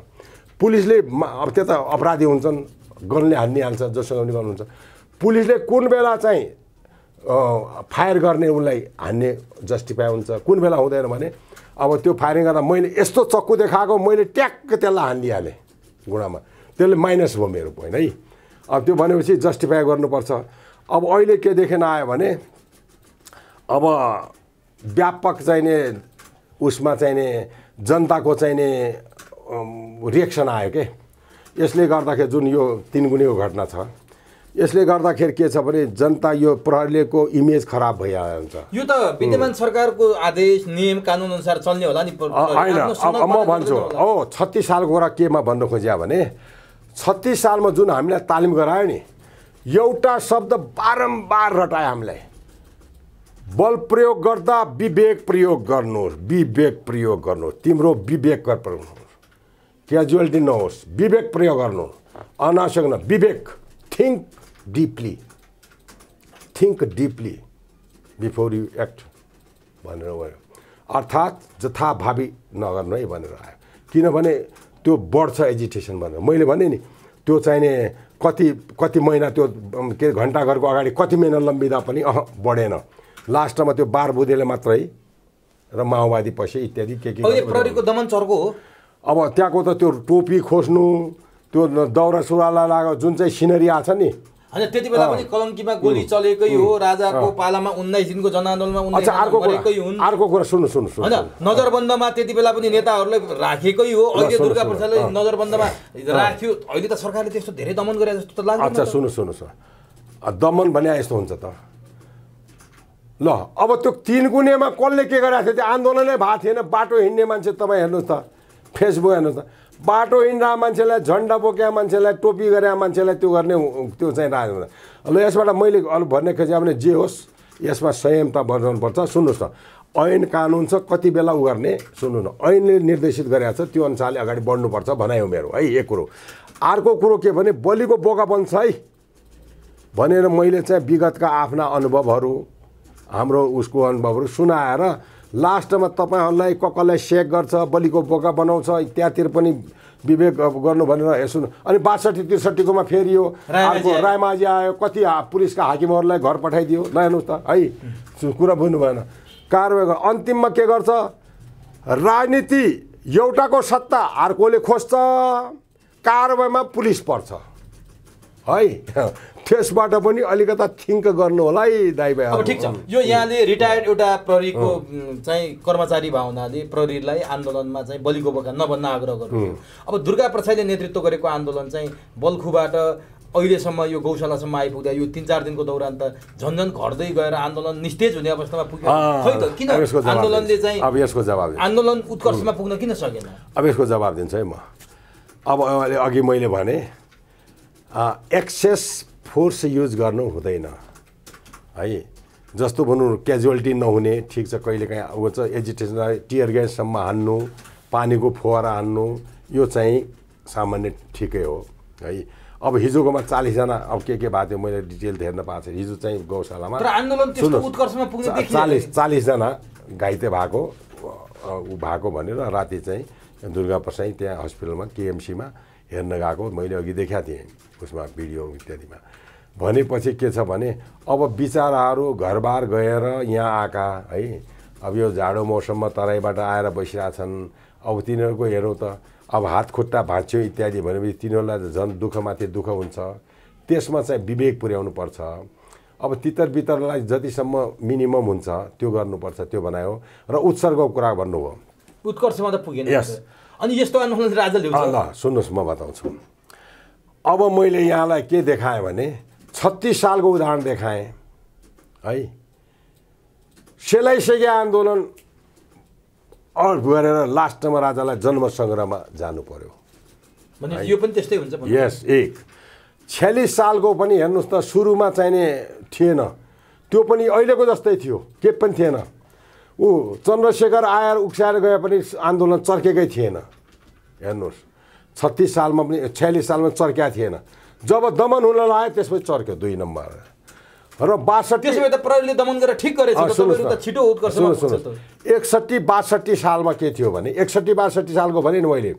पुलिसले अब त्यो त अपराधी हुन्छन् गनले हानिहाल्छ जसँग पनि गर्नुहुन्छ पुलिसले कुन बेला चाहिँ फायर गर्ने उनलाई हान्ने जस्टिफाई हुन्छ कुन बेला हुँदैन भने अब त्यो फायरिङ गर्दा मैले यस्तो चक्कु देखाएको मैले ट्याक्क त्यसलाई हानिदिइहालेँ गुँडामा त्यसले माइनस भयो मेरो पोइन्ट है अब त्यो भनेपछि जस्टिफाई गर्नुपर्छ अब अहिले के देखेन आयो भने अब व्यापक चाहिने उसमा चाहिने जनताको चाहिने रिएक्सन आयो के यसले गर्दाखेरि जुन यो तिन तिनगुनेको घटना छ यसले गर्दाखेरि के छ भने जनता यो प्रहरीको इमेज खराब भइहाल्छ यो त विद्यमान सरकारको आदेश नियम कानुन अनुसार चल्ने होला नि होइन म भन्छु हो छत्तिस सालको कुरा केमा भन्नु खोज्या भने छत्तिस सालमा जुन हामीलाई तालिम गरायो नि एउटा शब्द बारम्बार रटायो हामीलाई बल प्रयोग गर्दा विवेक प्रयोग गर्नुहोस् विवेक प्रयोग गर्नुहोस् तिम्रो विवेक गर्नुहोस् क्याजुअलिटी नहोस् विवेक प्रयोग गर्नु अनावश्यक न विवेक think deeply think deeply before you act भनेर भयो अर्थात् जथाभावी नगर्नु है भनेर आयो किनभने त्यो बढ्छ एजिटेसन भनेर मैले भने नि त्यो चाहिने कति कति महिना त्यो के घरको अगाडि कति महिना लम्बिँदा पनि अह बढेन लास्टमा त्यो बार बुधेले मात्रै र माओवादी पछि इत्यादि के के प्रहरीको दमन चर्को हो अब त्यहाँको त त्यो टोपी खोज्नु त्यो दौरा सुरुवाला लाग जुन चाहिँ सिनेरी आएको छ नि होइन त्यति बेला पनि कलङ्कीमा गोली चलेकै हो राजाको पालामा उन्नाइस दिनको जनआन्दोलनमा उन्नाइस हुन् अर्को कुरा सुन्नु सुन्नु होइन नजरबन्दमा त्यति बेला पनि नेताहरूलाई राखेकै हो अहिले दुर्गा प्रसादले नजरबन्दमा राख्यो अहिले त सरकारले त्यस्तो धेरै दमन गरे जस्तो त लाग्छ अच्छा सुन्नु सुन्नु दमन भने यस्तो हुन्छ त ल अब त्यो तिन गुनेमा कसले के गरेको थियो त्यो आन्दोलनै भएको थिएन बाटो हिँड्ने मान्छे तपाईँ हेर्नुहोस् त फेसबुक हेर्नुहोस् त बाटो हिँड्दा मान्छेलाई झन्डा बोक्या मान्छेलाई टोपी गरे मान्छेलाई त्यो गर्ने त्यो चाहिँ राज हुँदैन ल यसबाट मैले अलिक भन्ने खोजेँ भने जे होस् यसमा संयमता बजाउनुपर्छ सुन्नुहोस् न ऐन कानुन छ कति बेला उ गर्ने सुन्नु न ऐनले निर्देशित गरेको छ त्यो अनुसारले अगाडि बढ्नुपर्छ भनायो मेरो है एक कुरो अर्को कुरो के भने बलिको बोका बन्छ है भनेर मैले चाहिँ विगतका आफ्ना अनुभवहरू हाम्रो उसको अनुभवहरू सुनाएर लास्टमा तपाईँहरूलाई ककललाई सेक गर्छ बलिको बोका बनाउँछ त्यहाँतिर पनि विवेक गर्नु भनेर यसो अनि बासठी त्रिसठीकोमा फेरि यो अर्को रायमाझी आयो कति पुलिसका हाकिमहरूलाई घर पठाइदियो ल हेर्नुहोस् त है कुरा बुझ्नु भएन कारवाही अन्तिममा के गर्छ राजनीति एउटाको सत्ता अर्कोले खोज्छ कारवाहीमा पुलिस पर्छ है त्यसबाट पनि अलिकता थिङ्क गर्नु होला है दाइ भाइ अब ठिक छ यो यहाँले रिटायर्ड एउटा प्रहरीको चाहिँ कर्मचारी भए हुनाले प्रहरीलाई आन्दोलनमा चाहिँ बलिको बोका नभन्न आग्रह गर्नु अब दुर्गा प्रसाईले नेतृत्व गरेको आन्दोलन चाहिँ बल्खुबाट अहिलेसम्म यो गौशालासम्म आइपुग्दा यो तिन चार दिनको दौरान त झन्झन घट्दै गएर आन्दोलन निस्तेज हुने अवस्थामा पुग्यो खै किन आन्दोलनले चाहिँ अब यसको जवाब आन्दोलन उत्कर्षमा पुग्न किन सकेन अब यसको जवाब दिन्छु है म अब अघि मैले भने एक्सेस फोर्स युज गर्नु हुँदैन है जस्तो भनौँ क्याजुअलिटी नहुने ठिक छ कहिलेकाहीँ अब चाहिँ एजिटेसन टियर ग्याससम्म हान्नु पानीको फोहरा हान्नु यो चाहिँ सामान्य ठिकै हो है अब हिजोकोमा चालिसजना अब के के भएको थियो मैले डिटेल हेर्न पाएको छु हिजो चाहिँ गौशालामा चालिस चालिसजना घाइते भएको ऊ भएको भनेर राति चाहिँ दुर्गा प्रसाई त्यहाँ हस्पिटलमा केएमसीमा हेर्न गएको मैले अघि देखाएको थिएँ उसमा भिडियो इत्यादिमा भनेपछि के छ भने अब बिचराहरू घरबार गएर यहाँ आएका है अब यो जाडो मौसममा तराईबाट आएर बसिरहेछन् अब तिनीहरूको हेरौँ त अब हात खुट्टा भाँच्यो इत्यादि भनेपछि तिनीहरूलाई झन् दुःखमाथि दुःख हुन्छ त्यसमा चाहिँ विवेक पुर्याउनु पर्छ अब तितर बितरलाई जतिसम्म मिनिमम हुन्छ त्यो गर्नुपर्छ त्यो बनायो र उत्सर्गको कुरा भन्नुभयो उत्कर्षमा त पुगेन यस अनि यस्तो ल सुन्नुहोस् म बताउँछु अब मैले यहाँलाई के देखाएँ भने छत्तिस सालको उदाहरण देखाएँ है सेलाइसेके आन्दोलन गरेर लास्टमा राजालाई जन्मसङ्ग्रहमा जानु पर्यो यो पनि त्यस्तै हुन्छ यस एक छ्यालिस सालको पनि हेर्नुहोस् त सुरुमा चाहिने थिएन त्यो पनि अहिलेको जस्तै थियो के पनि थिएन ऊ चन्द्रशेखर आएर उक्साएर गए पनि आन्दोलन चर्केकै थिएन हेर्नुहोस् छत्तिस सालमा पनि छ्यालिस सालमा चर्किया थिएन जब दमन हुन लाग्यो त्यसपछि चर्क्यो दुई नम्बर र बासठी दमन गरेर एकसट्ठी बासठी सालमा के थियो भने एकसट्ठी बासठी सालको भने नि मैले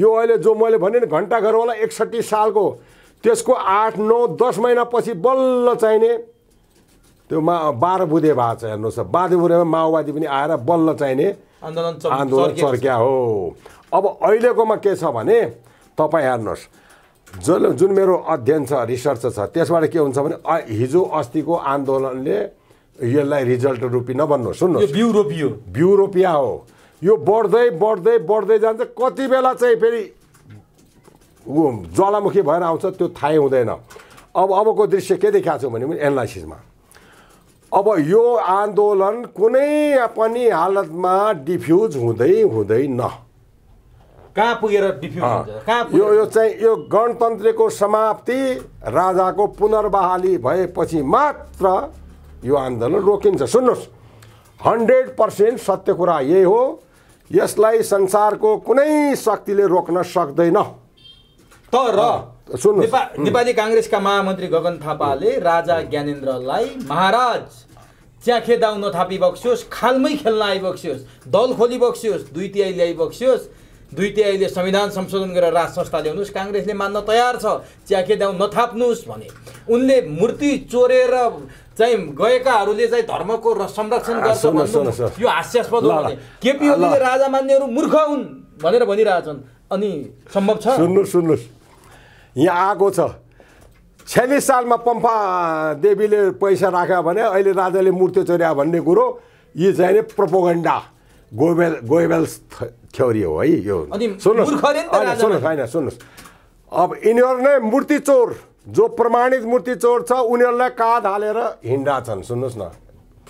यो अहिले जो मैले भने नि होला एकसट्ठी सालको त्यसको आठ नौ दस महिनापछि बल्ल चाहिने त्यो मा बाह्र बुधे भएको छ हेर्नुहोस् बाधे बुधेमा माओवादी पनि आएर बल्ल चाहिने आन्दोलन आन्दोलन हो अब अहिलेकोमा के छ भने तपाईँ हेर्नुहोस् जुन जुन मेरो अध्ययन छ रिसर्च छ त्यसबाट के हुन्छ भने हिजो अस्तिको आन्दोलनले यसलाई रिजल्ट रूपी नभन्नु सुन्नुहोस् बिउ रोपियो बिउ रोपिया हो यो बढ्दै बढ्दै बढ्दै जान्छ कति बेला चाहिँ फेरि ऊ ज्वालामुखी भएर आउँछ त्यो थाहै हुँदैन अब अबको दृश्य के देखाएको छु भने एनालाइसिसमा अब यो आन्दोलन कुनै पनि हालतमा डिफ्युज हुँदै हुँदैन कहाँ पुगेर यो यो चाहिँ यो गणतन्त्रको समाप्ति राजाको पुनर्बहाली भएपछि मात्र यो आन्दोलन रोकिन्छ सुन्नुहोस् हन्ड्रेड पर्सेन्ट सत्य कुरा यही हो यसलाई संसारको कुनै शक्तिले रोक्न सक्दैन तर नेपाली काङ्ग्रेसका महामन्त्री गगन थापाले राजा ज्ञानेन्द्रलाई महाराज च्याखे दाउ थापी बक्सियोस् खालमै खेल्न आइबक्सियोस् दल खोली बक्सियोस् दुई तिहाई ल्याइबक्सियोस् दुई तिहाईले संविधान संशोधन गरेर राज संस्था ल्याउनुहोस् काङ्ग्रेसले मान्न तयार छ च्याखे दाउ नथाप्नुहोस् भने उनले मूर्ति चोरेर चाहिँ गएकाहरूले चाहिँ धर्मको र संरक्षण गर्छ यो हास्यास्पद केपी ओलीले राजा मान्नेहरू मूर्ख हुन् भनेर भनिरहेछन् अनि सम्भव छ सुन्नुहोस् सुन्नुहोस् यहाँ आएको छ छ्यालिस सालमा पम्पा देवीले पैसा राख्यो भने अहिले राजाले मूर्ति चोर्या भन्ने कुरो यी चाहिँ प्रोपोगन्डा गोबेल गोबेल्स थ्योरी हो है यो सुन्नुहोस् सुन्नुहोस् होइन सुन्नुहोस् अब यिनीहरू नै मूर्ति चोर जो प्रमाणित मूर्ति चोर छ उनीहरूलाई काँध हालेर छन् सुन्नुहोस् न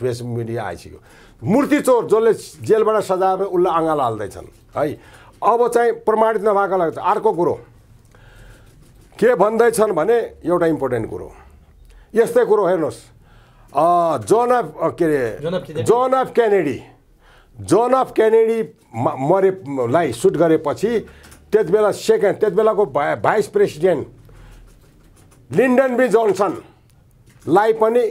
फेस मिडिया आइसक्यो मूर्ति चोर जसले जेलबाट सजाएर उसलाई अँगाल हाल्दैछन् है अब चाहिँ प्रमाणित नभएको लाग्छ अर्को कुरो के भन्दैछन् भने एउटा इम्पोर्टेन्ट कुरो यस्तै कुरो हेर्नुहोस् जोन अफ के अरे John F Kennedy John F Kennedy मरेलाई सुट गरेपछि त्यति बेला सेकेन्ड बेलाको भा भाइस प्रेसिडेन्ट लिन्डन बी जोन्सनलाई पनि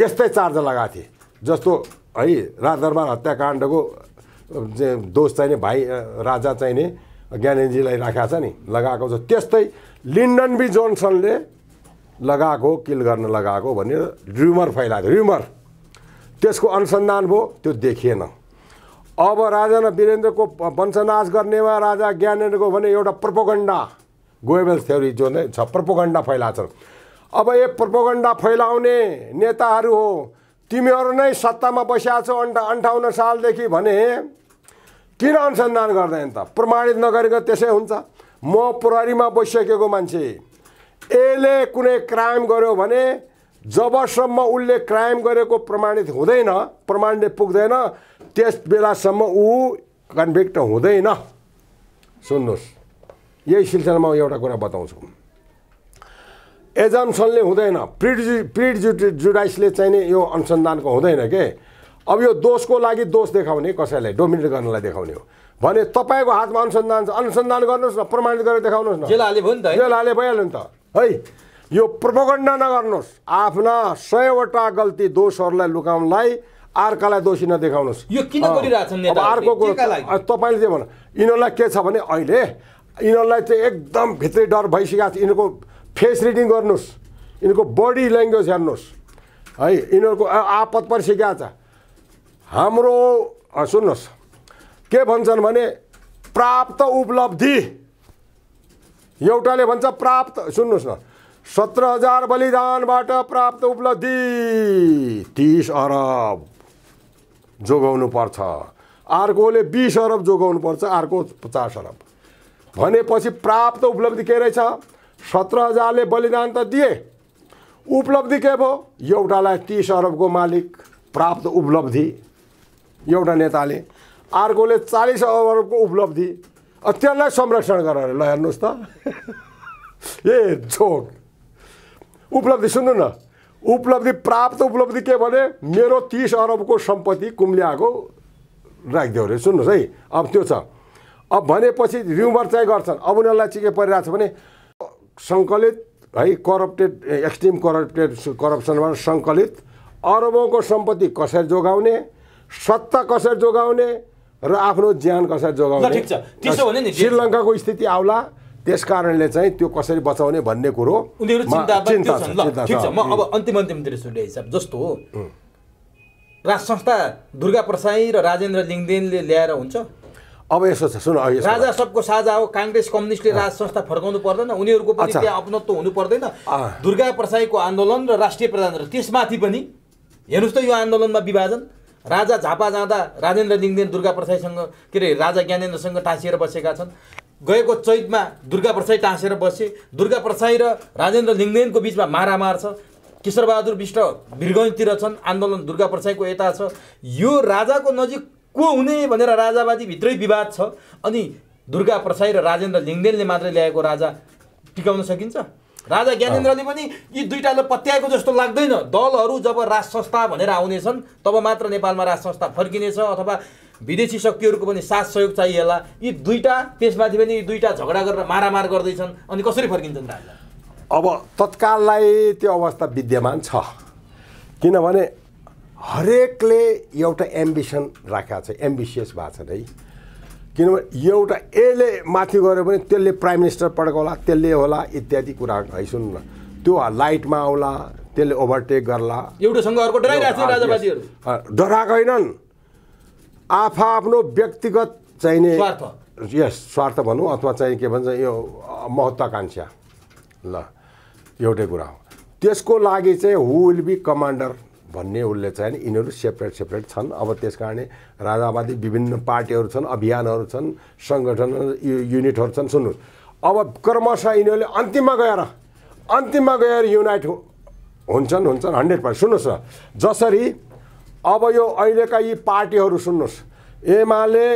यस्तै चार्ज लगाएको थिएँ जस्तो है राजदरबार हत्याकाण्डको दोष चाहिने भाइ राजा चाहिने ज्ञानेन्द्रजीलाई राखेको छ नि लगाएको छ त्यस्तै लिन्डन बी जोन्सनले लगाएको किल गर्न लगाएको भनेर र्युमर फैलाएको थियो र्युमर त्यसको अनुसन्धान भयो त्यो देखिएन अब राजा र वीरेन्द्रको वंशनाश गर्ने गर्नेमा राजा ज्ञानेन्द्रको भने एउटा प्रपोगन्डा गोएबल थ्योरी जो नै छ प्रपोगन्डा फैलाउँछन् अब यो प्रपोगन्डा फैलाउने नेताहरू हो तिमीहरू नै सत्तामा बसिया छौ अन्ठा अन्ठाउन्न सालदेखि भने किन अनुसन्धान गर्दैन त प्रमाणित नगरेको त्यसै हुन्छ म प्रहरीमा बसिसकेको मान्छे यसले कुनै क्राइम गर्यो भने जबसम्म उसले क्राइम गरेको प्रमाणित हुँदैन प्रमाणले पुग्दैन त्यस बेलासम्म ऊ कन्भिक्ट हुँदैन सुन्नुहोस् यही सिलसिलामा एउटा कुरा बताउँछु एजम्सनले हुँदैन प्रिडजु प्रिडजु जुडाइसले चाहिँ नि यो अनुसन्धानको हुँदैन के अब यो दोषको लागि दोष देखाउने कसैलाई डोमिनेट गर्नलाई देखाउने हो भने तपाईँको हातमा अनुसन्धान छ अनुसन्धान गर्नुहोस् न प्रमाणित गरेर देखाउनुहोस् न जेल हाले भइहाल्यो नि त है यो प्रभगण्डा नगर्नुहोस् आफ्ना सयवटा गल्ती दोषहरूलाई लुकाउनलाई अर्कालाई दोषी नदेखाउनुहोस् यो किन छ अर्को कुरो तपाईँले चाहिँ भन्नु यिनीहरूलाई के छ भने अहिले यिनीहरूलाई चाहिँ एकदम भित्री डर भइसकेको छ यिनीहरूको फेस रिडिङ गर्नुहोस् यिनीहरूको बडी ल्याङ्ग्वेज हेर्नुहोस् है यिनीहरूको आपत परिसकेको छ हाम्रो सुन्नुहोस् के भन्छन् भने प्राप्त उपलब्धि एउटाले भन्छ प्राप्त सुन्नुहोस् न सत्र हजार बलिदानबाट प्राप्त उपलब्धि तिस अरब जोगाउनु पर्छ अर्कोले बिस अरब जोगाउनु पर्छ अर्को पचास अरब भनेपछि प्राप्त उपलब्धि के रहेछ सत्र हजारले बलिदान त दिए उपलब्धि के भयो एउटालाई तिस अरबको मालिक प्राप्त उपलब्धि एउटा नेताले अर्कोले चालिस अरबको उपलब्धि त्यसलाई संरक्षण गरेर ल हेर्नुहोस् त ए झोक उपलब्धि सुन्नु न उपलब्धि प्राप्त उपलब्धि के भने मेरो तिस अरबको सम्पत्ति कुम्ल्याएको राखिदियो अरे सुन्नुहोस् है अब त्यो छ अब भनेपछि रिमर चाहिँ गर्छन् अब उनीहरूलाई चाहिँ के परिरहेको छ भने सङ्कलित है करप्टेड एक्सट्रिम करप्टेड करप्सनबाट सङ्कलित अरबौँको सम्पत्ति कसरी जोगाउने सत्ता कसरी जोगाउने र आफ्नो ज्यान कसरी जोगाउने श्रीलङ्काको स्थिति आउला त्यस कारणले चाहिँ त्यो कसरी बचाउने भन्ने कुरो अन्तिम जस्तो हो राज संस्था दुर्गा प्रसाई र राजेन्द्र लिङ्गदेनले ल्याएर हुन्छ अब यसो छ सुन राजा सबको साझा हो काङ्ग्रेस कम्युनिस्टले राज संस्था फर्काउनु पर्दैन उनीहरूको पनि त्यहाँ अपनत्व हुनु पर्दैन दुर्गा प्रसाईको आन्दोलन र राष्ट्रिय प्रधान त्यसमाथि पनि हेर्नुहोस् त यो आन्दोलनमा विभाजन राजा झापा जाँदा राजेन्द्र लिङ्गदेन दुर्गा प्रसाईसँग के अरे राजा ज्ञानेन्द्रसँग टाँसिएर बसेका छन् गएको चैतमा दुर्गा प्रसाई टाँसेर बसे दुर्गा प्रसाई र राजेन्द्र लिङ्गदेनको बिचमा मारामार छ किशोरबहादुर विष्ट भिरगञतिर छन् आन्दोलन दुर्गा प्रसाईको यता छ यो राजाको नजिक को हुने भनेर राजावादी भित्रै विवाद छ अनि दुर्गा प्रसाई र राजेन्द्र लिङ्गदेनले मात्रै ल्याएको राजा टिकाउन सकिन्छ राजा ज्ञानेन्द्रले पनि यी दुइटाले पत्याएको जस्तो लाग्दैन दलहरू जब राज संस्था भनेर आउनेछन् तब मात्र नेपालमा राज संस्था फर्किनेछ अथवा विदेशी शक्तिहरूको पनि साथ सहयोग चाहिएला यी दुईवटा त्यसमाथि पनि यी दुईवटा झगडा गरेर मारामार गर्दैछन् अनि कसरी फर्किन्छन् राजा अब तत्काललाई त्यो अवस्था विद्यमान छ किनभने हरेकले एउटा एम्बिसन राखेको छ एम्बिसियस भएको छ है किनभने एउटा यसले माथि गऱ्यो भने त्यसले प्राइम मिनिस्टर पड्काउला त्यसले होला इत्यादि कुरा है सुन न त्यो लाइटमा आउला त्यसले ओभरटेक गर्ला अर्को डराएको होइनन् आफा आफ्नो व्यक्तिगत चाहिने यस स्वार्थ भनौँ अथवा चाहिँ के भन्छ यो महत्त्वाकाङ्क्षा ल एउटै कुरा हो त्यसको लागि चाहिँ हु विल बी कमान्डर भन्ने उसले चाहिँ यिनीहरू सेपरेट सेपरेट छन् अब त्यस कारणले राजावादी विभिन्न पार्टीहरू छन् अभियानहरू छन् सङ्गठन युनिटहरू छन् सुन्नुहोस् अब क्रमशः यिनीहरूले अन्तिममा गएर अन्तिममा गएर युनाइट हुन्छन् हुन्छन् हन्ड्रेड पर्सेन्ट सुन्नुहोस् न जसरी अब यो अहिलेका यी पार्टीहरू सुन्नुहोस् एमाले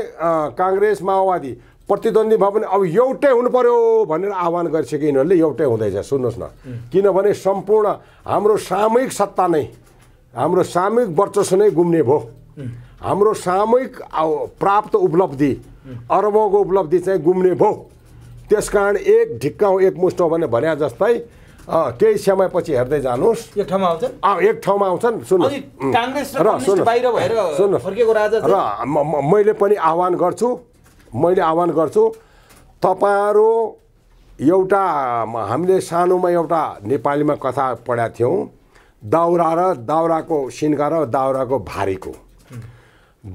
काङ्ग्रेस माओवादी प्रतिद्वन्दी भयो भने अब एउटै हुनु पऱ्यो भनेर आह्वान गरिसके यिनीहरूले एउटै हुँदैछ सुन्नुहोस् न किनभने सम्पूर्ण हाम्रो सामूहिक सत्ता नै हाम्रो सामूहिक वर्चस्व नै गुम्ने भयो हाम्रो सामूहिक प्राप्त उपलब्धि अरबको उपलब्धि चाहिँ गुम्ने भयो त्यस कारण एक ढिक्का एक मुष्ट भने भने जस्तै केही समयपछि हेर्दै जानुहोस् एक ठाउँमा आउँछन् एक ठाउँमा आउँछन् सुन्नुहोस् र मैले पनि आह्वान गर्छु मैले आह्वान गर्छु तपाईँहरू एउटा हामीले सानोमा एउटा नेपालीमा कथा पढाएको थियौँ दाउरा र दाउराको सिन्का र दाउराको भारीको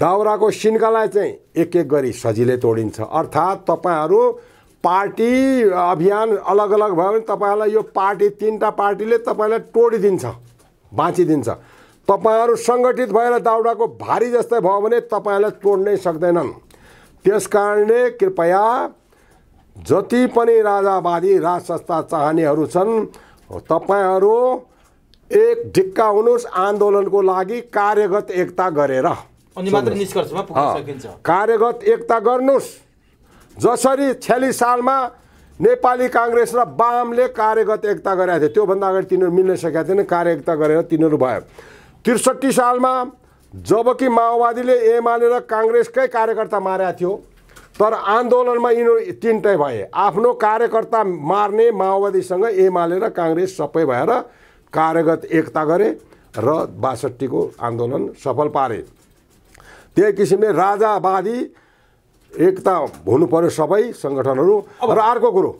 दाउराको सिन्कालाई चाहिँ एक एक गरी सजिलै तोडिन्छ अर्थात् तपाईँहरू पार्टी अभियान अलग अलग भयो भने तपाईँहरूलाई यो पार्टी तिनवटा पार्टीले तपाईँलाई तोडिदिन्छ बाँचिदिन्छ तपाईँहरू सङ्गठित भएर दाउराको भारी जस्तै भयो भने तपाईँलाई तोड्नै सक्दैनन् त्यस कारणले कृपया जति पनि राजावादी राज संस्था चाहनेहरू छन् तपाईँहरू एक ढिक्का हुनुहोस् आन्दोलनको लागि कार्यगत एकता गरेर कार्यगत एकता गर्नुहोस् जसरी छ्यालिस सालमा नेपाली काङ्ग्रेस र वामले कार्यगत एकता गरेका थिए त्योभन्दा अगाडि तिनीहरू मिल्न सकेका थिएन कार्य एकता गरेर तिनीहरू भयो त्रिसठी सालमा जबकि माओवादीले एमाले र काङ्ग्रेसकै कार्यकर्ता मारेको थियो तर आन्दोलनमा यिनीहरू तिनटै भए आफ्नो कार्यकर्ता मार्ने माओवादीसँग एमाले र काङ्ग्रेस सबै भएर कार्यगत एकता गरे र बासठीको आन्दोलन सफल पारे त्यही किसिमले राजावादी एकता हुनु पर्यो सबै सङ्गठनहरू र अर्को कुरो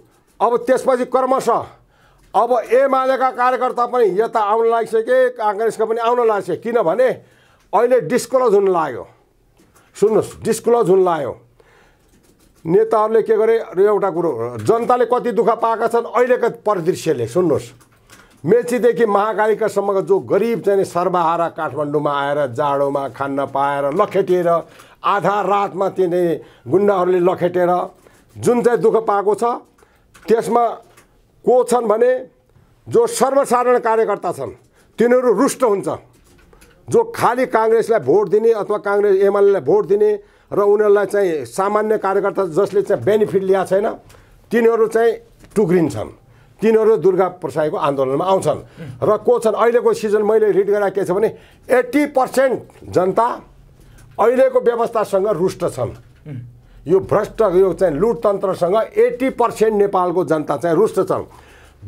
अब त्यसपछि क्रमशः अब एमालेका कार्यकर्ता पनि यता आउन लागिसके काङ्ग्रेसका पनि आउन लागिसके किनभने अहिले डिस्क्लोज हुन लाग्यो सुन्नुहोस् डिस्क्लोज हुन लाग्यो नेताहरूले के गरे एउटा कुरो जनताले कति दुःख पाएका छन् अहिलेको परिदृश्यले सुन्नुहोस् मेचीदेखि महाकालिकासम्मको जो गरिब चाहिँ सर्वहारा काठमाडौँमा आएर जाडोमा खान्न पाएर लखेटिएर आधा रातमा तिनी गुन्डाहरूले लखेटेर जुन चाहिँ दुःख पाएको छ त्यसमा को छन् भने जो सर्वसाधारण कार्यकर्ता छन् तिनीहरू रुष्ट हुन्छ जो खालि काङ्ग्रेसलाई भोट दिने अथवा काङ्ग्रेस एमएलएलाई भोट दिने र उनीहरूलाई चाहिँ सामान्य कार्यकर्ता जसले चाहिँ बेनिफिट ल्याएको छैन तिनीहरू चाहिँ टुक्रिन्छन् तिनीहरू दुर्गा प्रसाईको आन्दोलनमा आउँछन् र को छन् अहिलेको सिजन मैले रिड गरेर के छ भने एट्टी पर्सेन्ट जनता अहिलेको व्यवस्थासँग रुष्ट छन् यो भ्रष्ट यो चाहिँ लुटतन्त्रसँग एट्टी पर्सेन्ट नेपालको जनता चाहिँ रुष्ट छन्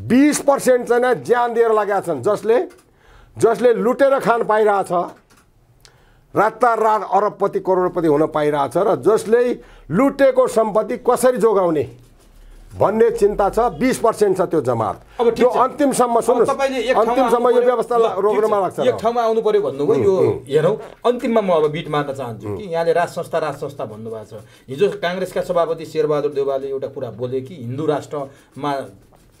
बिस पर्सेन्ट चाहिँ ज्यान दिएर लागेका छन् जसले जसले लुटेर खान पाइरहेछ रातारात अरबपति करोडपति हुन पाइरहेछ र जसले लुटेको सम्पत्ति कसरी जोगाउने भन्ने चिन्ता छ बिस पर्सेन्ट छ त्यो जमात त्यो अन्तिमसम्म सुन्नुहोस् अन्तिमसम्म यो व्यवस्था रोक्नमा लाग्छ एक ठाउँमा आउनु पर्यो भन्नुभयो यो हेरौँ अन्तिममा म अब बिट मार्न चाहन्छु कि यहाँले राज संस्था राज संस्था भन्नुभएको छ हिजो काङ्ग्रेसका सभापति शेरबहादुर देवालले एउटा कुरा बोले कि हिन्दू राष्ट्रमा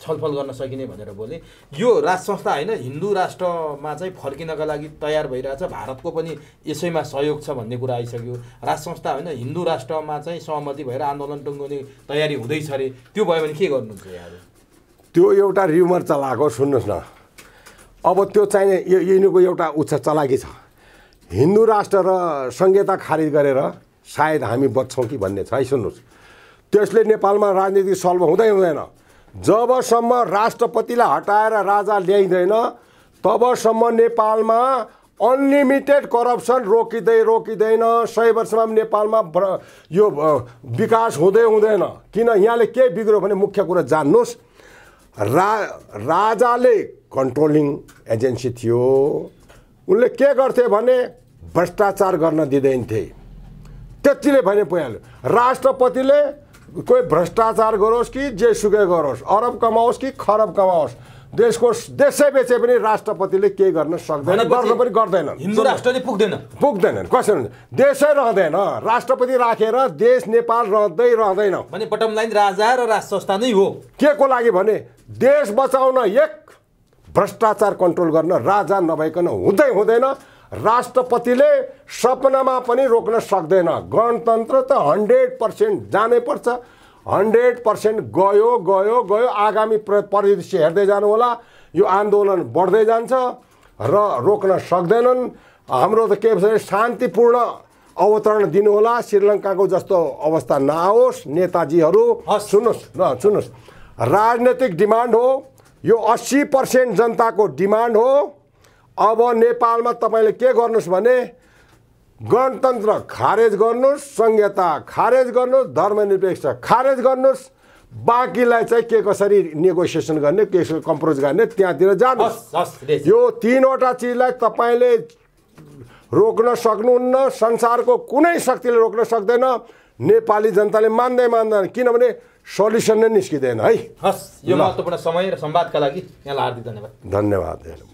छलफल गर्न सकिने भनेर बोले यो राज संस्था होइन हिन्दू राष्ट्रमा चाहिँ फर्किनका लागि तयार भइरहेछ भारतको पनि यसैमा सहयोग छ भन्ने कुरा आइसक्यो राज संस्था होइन हिन्दू राष्ट्रमा चाहिँ सहमति भएर आन्दोलन टुङ्गाउने तयारी हुँदैछ अरे त्यो भयो भने के गर्नुहुन्छ यहाँ त्यो एउटा रिमर चलाएको सुन्नुहोस् न अब त्यो चाहिने यिनीहरूको एउटा उच्च चलाकी छ हिन्दू राष्ट्र र संहिता खारिज गरेर सायद हामी बच्छौँ कि भन्ने छ है सुन्नुहोस् त्यसले नेपालमा राजनीति सल्भ हुँदै हुँदैन जबसम्म राष्ट्रपतिलाई हटाएर राजा ल्याइँदैन तबसम्म नेपालमा अनलिमिटेड करप्सन रोकिँदै रोकिँदैन सय वर्षमा पनि नेपालमा यो विकास हुँदै हुँदैन किन यहाँले के बिग्रियो भने मुख्य कुरा जान्नुहोस् रा राजाले कन्ट्रोलिङ एजेन्सी थियो उनले के गर्थे भने भ्रष्टाचार गर्न दिँदैन थिए त्यतिले भने पुग्यो राष्ट्रपतिले कोही भ्रष्टाचार गरोस् कि जे सुकै गरोस् अरब कमाओस् कि खरब कमाओस् देशको देशै बेचे पनि राष्ट्रपतिले केही गर्न सक्दैन गर्न पनि गर्दैन हिन्दू राष्ट्रले पुग्दैन पुग्दैनन् कसरी हुन्छ देशै रहँदैन राष्ट्रपति राखेर देश नेपाल रहँदै रहँदैन भने बटम लाइन राजा र राज संस्था नै हो के को लागि भने देश बचाउन एक भ्रष्टाचार कन्ट्रोल गर्न राजा नभइकन हुँदै हुँदैन राष्ट्रपतिले सपनामा पनि रोक्न सक्दैन गणतन्त्र त हन्ड्रेड पर्सेन्ट जानै पर्छ हन्ड्रेड पर्सेन्ट गयो गयो गयो आगामी प्र परिदृश्य हेर्दै जानुहोला यो आन्दोलन बढ्दै जान्छ र रोक्न सक्दैनन् हाम्रो त के भन्छ भने शान्तिपूर्ण अवतरण दिनुहोला श्रीलङ्काको जस्तो अवस्था नआओस् नेताजीहरू सुन्नुहोस् न सुन्नुहोस् राजनैतिक डिमान्ड हो यो अस्सी पर्सेन्ट जनताको डिमान्ड हो अब नेपालमा तपाईँले के गर्नुहोस् भने गणतन्त्र खारेज गर्नुहोस् संहिता खारेज गर्नुहोस् धर्मनिरपेक्ष खारेज गर्नुहोस् बाँकीलाई चाहिँ के कसरी नेगोसिएसन गर्ने के कम्प्रोज गर्ने त्यहाँतिर जानुहोस् यो तिनवटा चिजलाई तपाईँले रोक्न सक्नुहुन्न संसारको कुनै शक्तिले रोक्न सक्दैन नेपाली जनताले मान्दै मान्दैन किनभने सल्युसन नै निस्किँदैन है हस् यो महत्त्वपूर्ण समय र संवादका लागि यहाँलाई हार्दिक धन्यवाद धन्यवाद